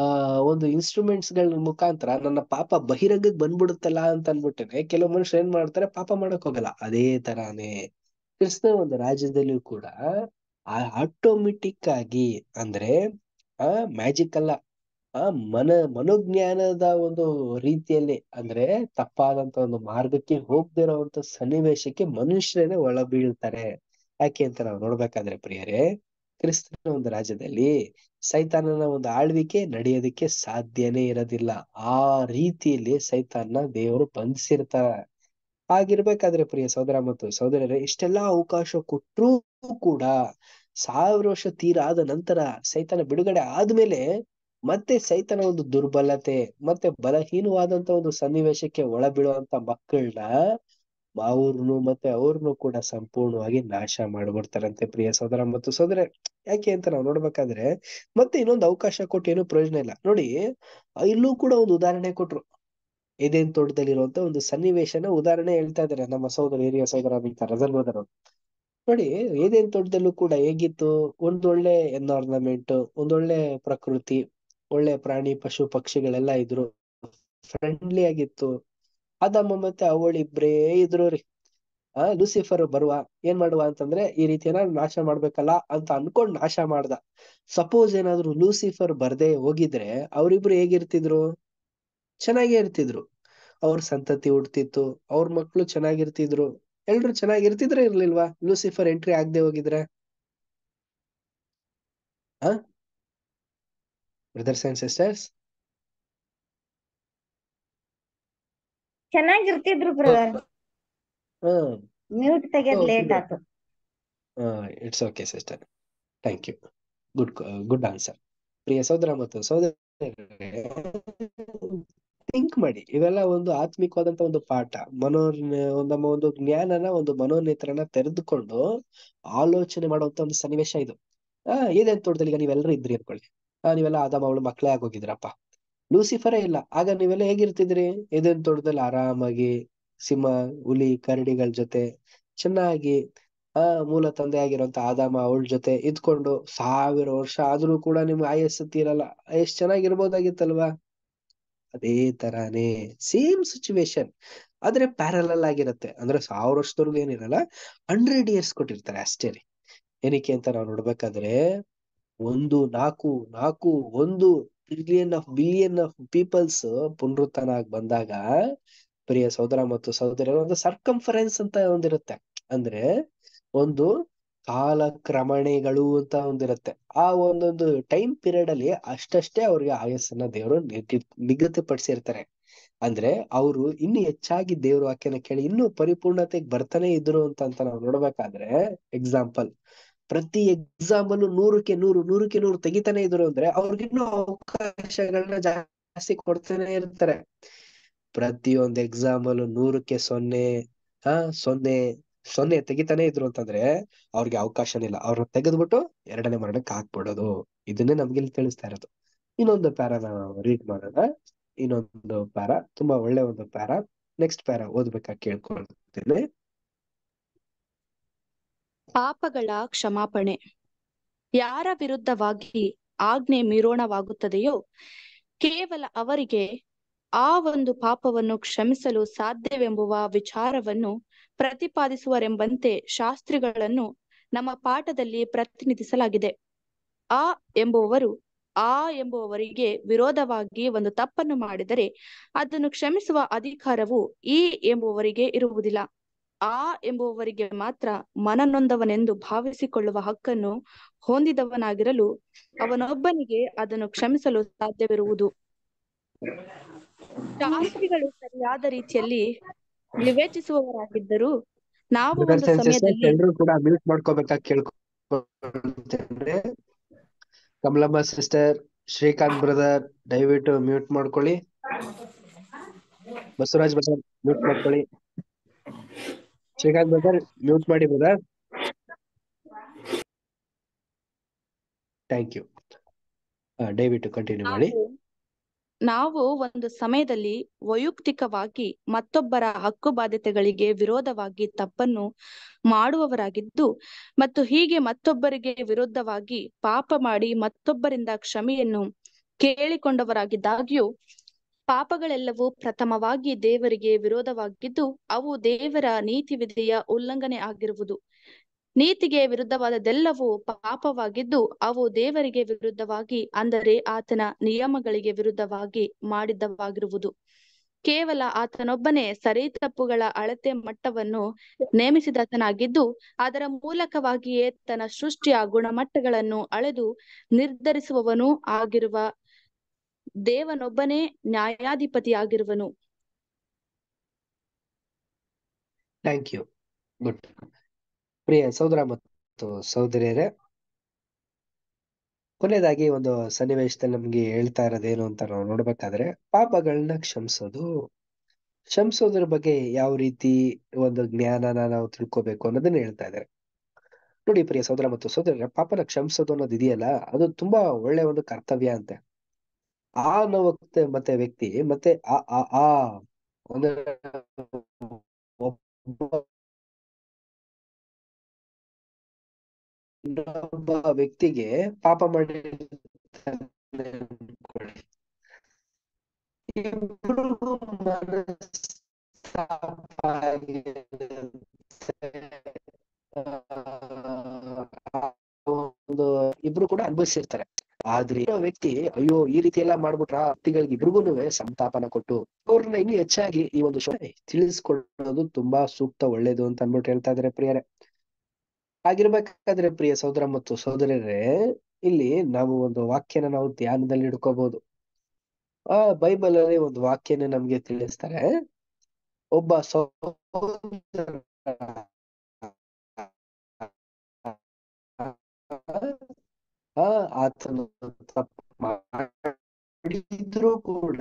ಆ ಒಂದು ಇನ್ಸ್ಟ್ರೂಮೆಂಟ್ಸ್ ಗಳ ಮುಖಾಂತರ ನನ್ನ ಪಾಪ ಬಹಿರಂಗಕ್ಕೆ ಬಂದ್ಬಿಡುತ್ತಲ್ಲ ಅಂತ ಅನ್ಬಿಟ್ಟೆ ಕೆಲವು ಮನುಷ್ಯರು ಏನ್ ಮಾಡ್ತಾರೆ ಪಾಪ ಮಾಡಕ್ ಹೋಗಲ್ಲ ಅದೇ ತರಾನೇ ಕ್ರಿಸ್ತ ಒಂದು ರಾಜ್ಯದಲ್ಲಿ ಕೂಡ ಆಟೋಮೆಟಿಕ್ ಆಗಿ ಅಂದ್ರೆ ಆ ಮ್ಯಾಜಿಕ್ ಅಲ್ಲ ಆ ಮನ ಮನೋಜ್ಞಾನದ ಒಂದು ರೀತಿಯಲ್ಲಿ ಅಂದ್ರೆ ತಪ್ಪಾದಂತ ಒಂದು ಮಾರ್ಗಕ್ಕೆ ಹೋಗದೇ ಸನ್ನಿವೇಶಕ್ಕೆ ಮನುಷ್ಯರೇ ಒಳ ಬೀಳ್ತಾರೆ ಯಾಕೆ ಅಂತ ನಾವು ನೋಡ್ಬೇಕಾದ್ರೆ ಪ್ರಿಯರೇ ಕ್ರಿಸ್ತನ ಒಂದು ರಾಜ್ಯದಲ್ಲಿ ಸೈತಾನನ ಒಂದು ಆಳ್ವಿಕೆ ನಡೆಯೋದಕ್ಕೆ ಸಾಧ್ಯನೇ ಇರೋದಿಲ್ಲ ಆ ರೀತಿಯಲ್ಲಿ ಸೈತಾನ ದೇವರು ಬಂಧಿಸಿರ್ತಾರ ಆಗಿರ್ಬೇಕಾದ್ರೆ ಪ್ರಿಯ ಸಹೋದರ ಮತ್ತು ಸಹೋದರರೇ ಇಷ್ಟೆಲ್ಲಾ ಅವಕಾಶ ಕೊಟ್ಟರೂ ಕೂಡ ಸಾವಿರ ವರ್ಷ ತೀರ ಆದ ನಂತರ ಸೈತಾನ ಬಿಡುಗಡೆ ಆದ್ಮೇಲೆ ಮತ್ತೆ ಸೈತನ ಒಂದು ದುರ್ಬಲತೆ ಮತ್ತೆ ಬಲಹೀನವಾದಂತ ಒಂದು ಸನ್ನಿವೇಶಕ್ಕೆ ಒಳ ಬಿಡುವಂತ ಮಕ್ಕಳನ್ನ ಅವ್ರನ್ನು ಮತ್ತೆ ಅವ್ರನ್ನು ಕೂಡ ಸಂಪೂರ್ಣವಾಗಿ ನಾಶ ಮಾಡ್ಬಿಡ್ತಾರಂತೆ ಪ್ರಿಯ ಸೋದರ ಮತ್ತು ಸೋದರ ಯಾಕೆ ಅಂತ ನಾವು ನೋಡ್ಬೇಕಾದ್ರೆ ಮತ್ತೆ ಇನ್ನೊಂದು ಅವಕಾಶ ಕೊಟ್ಟು ಏನು ಪ್ರಯೋಜನ ಇಲ್ಲ ನೋಡಿ ಇಲ್ಲೂ ಕೂಡ ಒಂದು ಉದಾಹರಣೆ ಕೊಟ್ರು ಇದೇನ್ ತೋಟದಲ್ಲಿರುವಂತ ಒಂದು ಸನ್ನಿವೇಶನ ಉದಾಹರಣೆ ಹೇಳ್ತಾ ಇದಾರೆ ನಮ್ಮ ಸೋದರ ಹಿರಿಯ ಸೋದರ ರಜನ್ ಅವರು ನೋಡಿ ಏದೇನ್ ತೋಟದಲ್ಲೂ ಕೂಡ ಹೇಗಿತ್ತು ಒಂದೊಳ್ಳೆ ಎನ್ವೈರ್ನಮೆಂಟ್ ಒಂದೊಳ್ಳೆ ಪ್ರಕೃತಿ ಒಳ್ಳೆ ಪ್ರಾಣಿ ಪಶು ಪಕ್ಷಿಗಳೆಲ್ಲ ಇದ್ರು ಫ್ರೆಂಡ್ಲಿ ಆಗಿತ್ತು ಅದಮ್ಮ ಮತ್ತೆ ಅವಳಿಬ್ರೇ ಇದ್ರು ರೀ ಆ ಲೂಸಿಫರ್ ಬರುವ ಏನ್ ಮಾಡುವ ಅಂತಂದ್ರೆ ಈ ರೀತಿ ಏನಾದ್ರು ನಾಶ ಮಾಡ್ಬೇಕಲ್ಲ ಅಂತ ಅನ್ಕೊಂಡ್ ನಾಶ ಮಾಡ್ದ ಸಪೋಸ್ ಏನಾದ್ರು ಲೂಸಿಫರ್ ಬರ್ದೆ ಹೋಗಿದ್ರೆ ಅವ್ರಿಬ್ರು ಹೇಗಿರ್ತಿದ್ರು ಚೆನ್ನಾಗೇ ಇರ್ತಿದ್ರು ಅವ್ರ ಸಂತತಿ ಹುಡ್ತಿತ್ತು ಅವ್ರ ಮಕ್ಳು ಚೆನ್ನಾಗಿರ್ತಿದ್ರು ಎಲ್ರು ಚೆನ್ನಾಗಿರ್ತಿದ್ರೆ ಇರ್ಲಿಲ್ವಾ ಲೂಸಿಫರ್ ಎಂಟ್ರಿ ಆಗದೆ ಹೋಗಿದ್ರೆ ಹ ಬ್ರದರ್ಸ್ ಅಂಡ್ ಸಿಸ್ಟರ್ಸ್ ಚೆನ್ನಾಗಿರ್ತಿದ್ರು ಬ್ರದರ್ ಮ್ಯೂಟ್ ಲೇಟ್ ಆತು it's okay sister thank you good good answer ಪ್ರಿಯ ಸಹೋದರ ಮತ್ತು ಸಹೋದರ ಥಿಂಕ್ ಮಾಡಿ ಇವೆಲ್ಲ ಒಂದು ಆತ್ಮಿಕವಾದಂತ ಒಂದು ಪಾಠ ಮನೋ ಒಂದು ಒಂದು ಜ್ಞಾನನ ಒಂದು ಮನೋನೇತ್ರನ ತೆರೆದುಕೊಂಡು ಆಲೋಚನೆ ಮಾಡುವಂತ ಒಂದು ಸನ್ನಿವೇಶ ಇದು ಆ ಏನೇನ್ ತೋಟದಲ್ಲಿ ಈಗ ನೀವೆಲ್ಲರೂ ಇದ್ರಿ ಅನ್ಕೊಳ್ಳಿ ನೀವೆಲ್ಲ ಆದಮ ಅವಳು ಮಕ್ಕಳೇ ಆಗೋಗಿದ್ರಪ್ಪ ಲೂಸಿಫರೇ ಇಲ್ಲ ಆಗ ನೀವೆಲ್ಲ ಹೇಗಿರ್ತಿದ್ರಿ ಎದೇನ್ ತೋಟದಲ್ಲಿ ಆರಾಮಾಗಿ ಸಿಂಹ ಹುಲಿ ಕರಡಿಗಳ ಜೊತೆ ಚೆನ್ನಾಗಿ ಆ ಮೂಲ ತಂದೆ ಆಗಿರೋಂತ ಆದಾಮ ಅವಳ ಜೊತೆ ಇದ್ಕೊಂಡು ಸಾವಿರ ವರ್ಷ ಆದ್ರೂ ಕೂಡ ನಿಮ್ಗೆ ಆಯಸ್ಸು ತೀರಲ್ಲ ಎಷ್ಟ್ ಚೆನ್ನಾಗಿರ್ಬೋದಾಗಿತ್ತಲ್ವಾ ಅದೇ ತರಾನೇ ಸೇಮ್ ಸಿಚುವೇಶನ್ ಆದ್ರೆ ಪ್ಯಾರಲಲ್ ಆಗಿರತ್ತೆ ಅಂದ್ರೆ ಸಾವಿರ ವರ್ಷದವರೆಗೂ ಏನಿರಲ್ಲ ಹಂಡ್ರೆಡ್ ಇಯರ್ಸ್ ಕೊಟ್ಟಿರ್ತಾರೆ ಅಷ್ಟೇ ಏನಕ್ಕೆ ಅಂತ ನಾವು ನೋಡ್ಬೇಕಾದ್ರೆ ಒಂದು ನಾಲ್ಕು ನಾಲ್ಕು ಒಂದು trillion of billion of peoples ಪುನರುತ್ಥಾನ ಬಂದಾಗ ಪ್ರಿಯ ಸಹೋದರ ಮತ್ತು ಸಹೋದರ ಒಂದು ಸರ್ಕಂಫರೆನ್ಸ್ ಅಂತ ಒಂದಿರುತ್ತೆ ಅಂದ್ರೆ ಒಂದು ಕಾಲಕ್ರಮಣೆಗಳು ಅಂತ ಒಂದಿರುತ್ತೆ ಆ ಒಂದೊಂದು ಟೈಮ್ ಪೀರಿಯಡ್ ಅಲ್ಲಿ ಅಷ್ಟಷ್ಟೇ ಅವ್ರಿಗೆ ಆಯಸ್ಸನ್ನ ದೇವರು ನಿಗದಿಪಡಿಸಿರ್ತಾರೆ ಅಂದ್ರೆ ಅವರು ಇನ್ನು ಹೆಚ್ಚಾಗಿ ದೇವ್ರ ವಾಕ್ಯನ ಕೇಳಿ ಇನ್ನು ಪರಿಪೂರ್ಣತೆಗೆ ಬರ್ತಾನೆ ಇದ್ರು ಅಂತ ಅಂತ ನಾವು ನೋಡ್ಬೇಕಾದ್ರೆ ಎಕ್ಸಾಂಪಲ್ ಪ್ರತಿ ಎಕ್ಸಾಮ್ ಅನ್ನು ನೂರಕ್ಕೆ ನೂರು ನೂರಕ್ಕೆ ನೂರು ತೆಗಿತಾನೆ ಇದ್ರು ಅಂದ್ರೆ ಇನ್ನೂ ಅವಕಾಶಗಳನ್ನ ಜಾಸ್ತಿ ಕೊಡ್ತಾನೆ ಇರ್ತಾರೆ ಪ್ರತಿಯೊಂದು ಎಕ್ಸಾಮ್ ಅಲ್ಲೂ ನೂರಕ್ಕೆ ಸೊನ್ನೆ ಹಾ ಸೊನ್ನೆ ಸೊನ್ನೆ ತೆಗಿತಾನೆ ಇದ್ರು ಅಂತಂದ್ರೆ ಅವ್ರಿಗೆ ಅವಕಾಶನೇ ಇಲ್ಲ ಅವ್ರನ್ನ ತೆಗೆದ್ಬಿಟ್ಟು ಎರಡನೇ ಮರಣಕ್ಕೆ ಹಾಕ್ಬಿಡೋದು ಇದನ್ನೇ ನಮ್ಗೆ ಇಲ್ಲಿ ತಿಳಿಸ್ತಾ ಇರೋದು ಇನ್ನೊಂದು ನಾವು ರೀಡ್ ಮಾಡೋಣ ಇನ್ನೊಂದು ಪ್ಯಾರ ತುಂಬಾ ಒಳ್ಳೆ ಒಂದು ಪ್ಯಾರ ನೆಕ್ಸ್ಟ್ ಪ್ಯಾರ ಓದ್ಬೇಕಾಗಿ ಕೇಳ್ಕೊಳ್ತೇನೆ ಪಾಪಗಳ ಕ್ಷಮಾಪಣೆ ಯಾರ ವಿರುದ್ಧವಾಗಿ ಆಜ್ಞೆ ಮಿರೋಣವಾಗುತ್ತದೆಯೋ ಕೇವಲ ಅವರಿಗೆ ಆ ಒಂದು ಪಾಪವನ್ನು ಕ್ಷಮಿಸಲು ಸಾಧ್ಯವೆಂಬುವ ವಿಚಾರವನ್ನು ಪ್ರತಿಪಾದಿಸುವರೆಂಬಂತೆ ಶಾಸ್ತ್ರಿಗಳನ್ನು ನಮ್ಮ ಪಾಠದಲ್ಲಿ ಪ್ರತಿನಿಧಿಸಲಾಗಿದೆ ಆ ಎಂಬುವವರು ಆ ಎಂಬುವವರಿಗೆ ವಿರೋಧವಾಗಿ ಒಂದು ತಪ್ಪನ್ನು ಮಾಡಿದರೆ ಅದನ್ನು ಕ್ಷಮಿಸುವ ಅಧಿಕಾರವು ಈ ಎಂಬುವವರಿಗೆ ಇರುವುದಿಲ್ಲ ಆ ಎಂಬುವವರಿಗೆ ಮಾತ್ರ ಮನನೊಂದವನೆಂದು ಭಾವಿಸಿಕೊಳ್ಳುವ ಹಕ್ಕನ್ನು ಹೊಂದಿದವನಾಗಿರಲು ಅವನೊಬ್ಬನಿಗೆ ಅದನ್ನು ಕ್ಷಮಿಸಲು ಸಾಧ್ಯವಿರುವುದು ಶಾಸ್ತ್ರಿಗಳು ಸರಿಯಾದ ರೀತಿಯಲ್ಲಿ ವಿವೇಚಿಸುವವರಾಗಿದ್ದರು ನಾವು ಕಮಲಮ್ಮ ಸಿಸ್ಟರ್ ಶ್ರೀಕಾಂತ್ ಬ್ರದರ್ ದಯವಿಟ್ಟು ಮ್ಯೂಟ್ ಮಾಡ್ಕೊಳ್ಳಿ ಬಸವರಾಜ್ ಬ್ರದರ್ ಮ್ಯೂಟ್ ಮಾಡ್ಕೊಳ್ಳಿ ಶ್ರೀಕಾಂತ್ ಬ್ರದರ್ ಮ್ಯೂಟ್ ಮಾಡಿ ಬ್ರದರ್ ಥ್ಯಾಂಕ್ ಯು ದಯವಿಟ್ಟು ಕಂಟಿನ್ಯೂ ಮಾಡಿ ನಾವು ಒಂದು ಸಮಯದಲ್ಲಿ ವೈಯಕ್ತಿಕವಾಗಿ ಮತ್ತೊಬ್ಬರ ಹಕ್ಕು ಬಾಧ್ಯತೆಗಳಿಗೆ ವಿರೋಧವಾಗಿ ತಪ್ಪನ್ನು ಮಾಡುವವರಾಗಿದ್ದು ಮತ್ತು ಹೀಗೆ ಮತ್ತೊಬ್ಬರಿಗೆ ವಿರುದ್ಧವಾಗಿ ಪಾಪ ಮಾಡಿ ಮತ್ತೊಬ್ಬರಿಂದ ಕ್ಷಮೆಯನ್ನು ಕೇಳಿಕೊಂಡವರಾಗಿದ್ದಾಗ್ಯೂ ಪಾಪಗಳೆಲ್ಲವೂ ಪ್ರಥಮವಾಗಿ ದೇವರಿಗೆ ವಿರೋಧವಾಗಿದ್ದು ಅವು ದೇವರ ನೀತಿ ವಿಧಿಯ ಉಲ್ಲಂಘನೆ ಆಗಿರುವುದು ನೀತಿಗೆ ವಿರುದ್ಧವಾದದೆಲ್ಲವೂ ಪಾಪವಾಗಿದ್ದು ಅವು ದೇವರಿಗೆ ವಿರುದ್ಧವಾಗಿ ಅಂದರೆ ಆತನ ನಿಯಮಗಳಿಗೆ ವಿರುದ್ಧವಾಗಿ ಮಾಡಿದ್ದವಾಗಿರುವುದು ಕೇವಲ ಆತನೊಬ್ಬನೇ ಸರಿ ತಪ್ಪುಗಳ ಅಳತೆ ಮಟ್ಟವನ್ನು ನೇಮಿಸಿದತನಾಗಿದ್ದು ಅದರ ಮೂಲಕವಾಗಿಯೇ ತನ್ನ ಸೃಷ್ಟಿಯ ಗುಣಮಟ್ಟಗಳನ್ನು ಅಳೆದು ನಿರ್ಧರಿಸುವವನು ಆಗಿರುವ ದೇವನೊಬ್ಬನೇ ನ್ಯಾಯಾಧಿಪತಿಯಾಗಿರುವನು ಥ್ಯಾಂಕ್ ಯು ಗುಡ್ ಪ್ರಿಯ ಸಹೋದರ ಮತ್ತು ಸಹೋದರಿಯರೇ ಕೊನೆಯದಾಗಿ ಒಂದು ಸನ್ನಿವೇಶದಲ್ಲಿ ನಮ್ಗೆ ಹೇಳ್ತಾ ಇರೋದೇನು ಅಂತ ನಾವು ನೋಡ್ಬೇಕಾದ್ರೆ ಪಾಪಗಳನ್ನ ಕ್ಷಮಿಸೋದು ಕ್ಷಮಿಸೋದ್ರ ಬಗ್ಗೆ ಯಾವ ರೀತಿ ಒಂದು ಜ್ಞಾನನ ನಾವು ತಿಳ್ಕೋಬೇಕು ಅನ್ನೋದನ್ನ ಹೇಳ್ತಾ ಇದ್ದಾರೆ ನೋಡಿ ಪ್ರಿಯ ಸಹೋದರ ಮತ್ತು ಸಹೋದರ ಪಾಪನ ಕ್ಷಮಿಸೋದು ಅನ್ನೋದು ಇದೆಯಲ್ಲ ಅದು ತುಂಬಾ ಒಳ್ಳೆ ಒಂದು ಕರ್ತವ್ಯ ಅಂತೆ ಆ ಅನ್ನೋ ಮತ್ತೆ ವ್ಯಕ್ತಿ ಮತ್ತೆ ಆ ಆ ಆ ಒಬ್ಬ ವ್ಯಕ್ತಿಗೆ ಪಾಪ ಮಾಡಿ ಒಂದು ಇಬ್ರು ಕೂಡ ಅನುಭವಿಸಿರ್ತಾರೆ ಆದ್ರೆ ವ್ಯಕ್ತಿ ಅಯ್ಯೋ ಈ ರೀತಿ ಎಲ್ಲ ಮಾಡ್ಬಿಟ್ರ ವ್ಯಕ್ತಿಗಳಿಗೆ ಇಬ್ರಿಗೂ ಸಂತಾಪನ ಕೊಟ್ಟು ಅವ್ರನ್ನ ಇನ್ನು ಹೆಚ್ಚಾಗಿ ಈ ಒಂದು ಶೋ ತಿಳಿಸ್ಕೊಳ್ಳೋದು ತುಂಬಾ ಸೂಕ್ತ ಒಳ್ಳೇದು ಅಂತ ಅನ್ಬಿಟ್ಟು ಹೇಳ್ತಾ ಇದಾರೆ ಪ್ರಿಯರೇ ಆಗಿರ್ಬೇಕಾದ್ರೆ ಪ್ರಿಯ ಸಹೋದರ ಮತ್ತು ಸಹೋದರರೇ ಇಲ್ಲಿ ನಾವು ಒಂದು ವಾಕ್ಯನ ನಾವು ಧ್ಯಾನದಲ್ಲಿ ಇಡ್ಕೋಬಹುದು ಆ ಬೈಬಲ್ ಅಲ್ಲಿ ಒಂದು ವಾಕ್ಯನ ನಮ್ಗೆ ತಿಳಿಸ್ತಾರೆ ಒಬ್ಬ ಸಹೋದರ ಆತನು ತಪ್ಪು ಮಾಡಿದ್ರು ಕೂಡ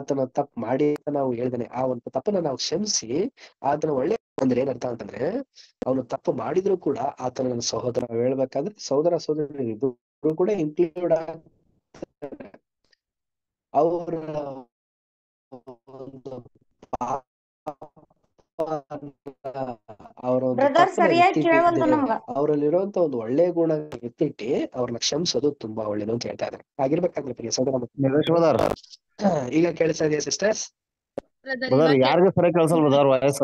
ಆತನ ತಪ್ಪು ಮಾಡಿ ನಾವು ಹೇಳ್ದೇನೆ ಆ ಒಂದು ತಪ್ಪನ್ನ ನಾವು ಕ್ಷಮಿಸಿ ಆತನ ಒಳ್ಳೆ ಅಂದ್ರೆ ಏನರ್ಥ ಅಂತಂದ್ರೆ ಅವನು ತಪ್ಪು ಮಾಡಿದ್ರು ಕೂಡ ಆತನ ಸಹೋದರ ಹೇಳ್ಬೇಕಾದ್ರೆ ಸಹೋದರ ಸಹೋದರ ಕೂಡ ಇನ್ಕ್ಲೂಡ್ ಅವರ ಅವರಲ್ಲಿರುವಂತ ಒಂದು ಒಳ್ಳೆ ಗುಣ ಎತ್ತಿಟ್ಟಿ ಅವ್ರನ್ನ ಕ್ಷಮಿಸೋದು ತುಂಬಾ ಒಳ್ಳೇದು ಅಂತ ಹೇಳ್ತಾ ಇದ್ದಾರೆ ಆಗಿರ್ಬೇಕಾದ್ರೆ ಪ್ರಿಯ ಸೋದರ ಈಗ ಕೇಳಿಸ್ತಾ ಇದೆಯಾ ಸಿಸ್ಟರ್ಸ್ ಯಾರಿಗೂ ಸರಿ ಕೇಳಿಸಲ್ ಬ್ರದರ್ ವಾಯ್ಸ್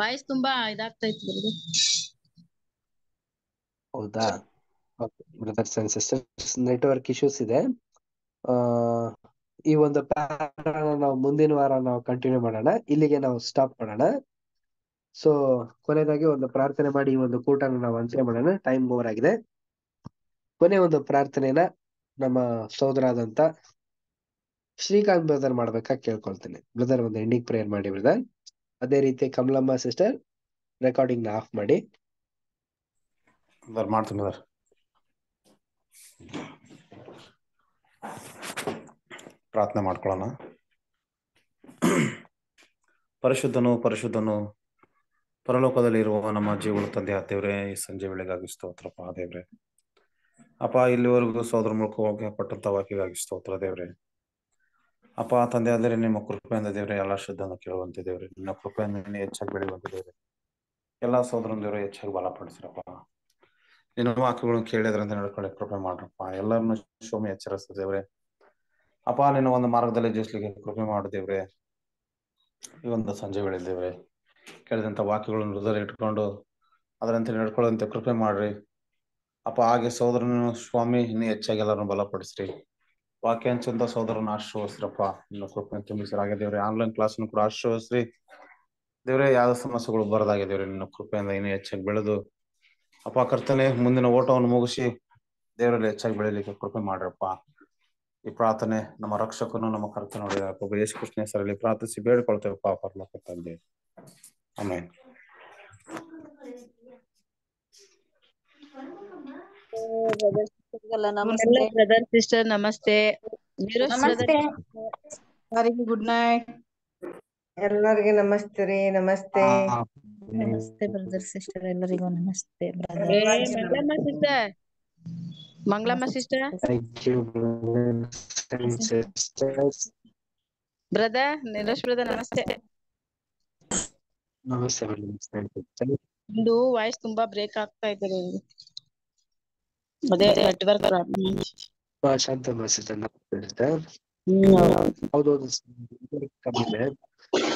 ವಾಯ್ಸ್ ತುಂಬಾ ಇದಾಗ್ತೈತಿ ಹೌದಾ brothers and sisters network issues ಇದೆ ಈ ಒಂದು ನಾವು ಮುಂದಿನ ವಾರ ನಾವು ಕಂಟಿನ್ಯೂ ಮಾಡೋಣ ಇಲ್ಲಿಗೆ ನಾವು ಸ್ಟಾಪ್ ಮಾಡೋಣ ಸೊ ಕೊನೆಯದಾಗಿ ಒಂದು ಪ್ರಾರ್ಥನೆ ಮಾಡಿ ಈ ಒಂದು ಕೂಟ ನಾವು ಅಂತ್ಯ ಮಾಡೋಣ ಟೈಮ್ ಓವರ್ ಆಗಿದೆ ಕೊನೆ ಒಂದು ಪ್ರಾರ್ಥನೆನ ನಮ್ಮ ಸೋದರಾದಂತ ಶ್ರೀಕಾಂತ್ ಬ್ರದರ್ ಮಾಡ್ಬೇಕಾ ಕೇಳ್ಕೊಳ್ತೇನೆ ಬ್ರದರ್ ಒಂದು ಎಂಡಿಂಗ್ ಪ್ರೇಯರ್ ಮಾಡಿ ಬ್ರದರ್ ಅದೇ ರೀತಿ ಕಮಲಮ್ಮ ಸಿಸ್ಟರ್ ರೆಕಾರ್ಡಿಂಗ್ ನ ಆಫ್ ಮಾಡಿ ಮಾಡ್ತೀನಿ ಪ್ರಾರ್ಥನೆ ಮಾಡ್ಕೊಳ್ಳೋಣ ಪರಿಶುದ್ಧನು ಪರಿಶುದ್ಧನು ಪರಲೋಕದಲ್ಲಿ ಇರುವ ನಮ್ಮ ಜೀವಳು ತಂದೆ ಆತೇವ್ರೆ ಈ ಸಂಜೆ ವೇಳೆಗಾಗಿ ಸ್ತೋತ್ರಪ್ಪ ದೇವ್ರೆ ಅಪ್ಪ ಇಲ್ಲಿವರೆಗೂ ಸೋದರ ಮೂಲಕ ಪಟ್ಟಂತ ವಾಕ್ಯಗಾಗಿ ಸ್ತೋತ್ರ ದೇವ್ರೆ ಅಪ್ಪ ತಂದೆ ಆದರೆ ನಿಮ್ಮ ಕೃಪೆಯಿಂದ ದೇವ್ರೆ ಎಲ್ಲ ಶುದ್ಧನ ಕೇಳುವಂತೆ ದೇವ್ರೆ ನಿನ್ನ ಕೃಪೆಯನ್ನು ಹೆಚ್ಚಾಗಿ ಬೆಳೆಯುವಂತೆ ದೇವ್ರೆ ಎಲ್ಲ ದೇವ್ರೆ ಹೆಚ್ಚಾಗಿ ಬಲಪಡಿಸಿರಪ್ಪ ನಿನ್ನ ವಾಕ್ಯಗಳನ್ನು ಕೇಳಿದ್ರಂತ ನಡ್ಕೊಳ್ಳಿ ಕೃಪೆ ಮಾಡ್ರಪ್ಪ ಎಲ್ಲರನ್ನು ಎಚ್ಚರಿಸ್ತದೆ ದೇವ್ರೆ ಅಪಾಲಿನ ಒಂದು ಮಾರ್ಗದಲ್ಲಿ ಜೀವಿಸ್ಲಿಕ್ಕೆ ಕೃಪೆ ಮಾಡುದೇವ್ರೆ ಈ ಒಂದು ಸಂಜೆ ಬೆಳೆದೇವ್ರೆ ಕೇಳಿದಂತ ವಾಕ್ಯಗಳನ್ನು ಹೃದಯ ಇಟ್ಕೊಂಡು ಅದರಂತೆ ನಡ್ಕೊಳ್ಳುವಂತೆ ಕೃಪೆ ಮಾಡ್ರಿ ಅಪ್ಪ ಹಾಗೆ ಸೋದರನ ಸ್ವಾಮಿ ಇನ್ನೂ ಹೆಚ್ಚಾಗಿ ಎಲ್ಲರನ್ನು ಬಲಪಡಿಸ್ರಿ ವಾಕ್ಯ ಹಂಚಂತ ಸಹೋದರನ ಆಶ್ರಯಿಸ್ರಪ್ಪ ಇನ್ನು ಕೃಪೆ ತುಂಬಿಸ್ರಿ ಹಾಗೆ ಆನ್ಲೈನ್ ಕ್ಲಾಸ್ ಕೂಡ ಆಶ್ರಯಿಸ್ರಿ ದೇವ್ರೆ ಯಾವ ಸಮಸ್ಯೆಗಳು ಬರದಾಗಿದೇವ್ರಿ ನಿನ್ನ ಕೃಪೆಯಿಂದ ಇನ್ನೂ ಹೆಚ್ಚಾಗಿ ಬೆಳೆದು ಅಪ್ಪ ಕರ್ತನೆ ಮುಂದಿನ ಓಟವನ್ನು ಮುಗಿಸಿ ದೇವರಲ್ಲಿ ಹೆಚ್ಚಾಗಿ ಬೆಳಿಲಿಕ್ಕೆ ಕೃಪೆ ಮಾಡ್ರಪ್ಪ ಈ ಪ್ರಾರ್ಥನೆ ನಮ್ಮ ರಕ್ಷಕನು ನಮ್ಮ ಕರ್ತನೊಡೆಯ ಪ್ರಭು ಯೇಸು ಕೃಷ್ಣ ಹೆಸರಲ್ಲಿ ಪ್ರಾರ್ಥಿಸಿ ಬೇಡಿಕೊಳ್ತೇವೆ ಪಾಪ ತಂದೆ ಆಮೇಲೆ ಬ್ರದರ್ ಸಿಸ್ಟರ್ ನಮಸ್ತೆ ಗುಡ್ ನೈಟ್ ಎಲ್ಲರಿಗೂ ನಮಸ್ತೆ ರೀ ನಮಸ್ತೆ ನಮಸ್ತೆ ಬ್ರದರ್ ಸಿಸ್ಟರ್ ಎಲ್ಲರಿಗೂ ನಮಸ್ತೆ brother sister Mangalama sister. Thank you, brothers and sisters. Brother, Nilesh brother, namaste. ನಮಸ್ತೆ ನಿಮ್ದು ವಾಯ್ಸ್ ತುಂಬಾ ಬ್ರೇಕ್ ಆಗ್ತಾ ಇದೆ ಅದೇ ನೆಟ್ವರ್ಕ್ ಪ್ರಾಬ್ಲಮ್ ಶಾಂತ ಹೌದೌದು ಕಮ್ಮಿ ಇದೆ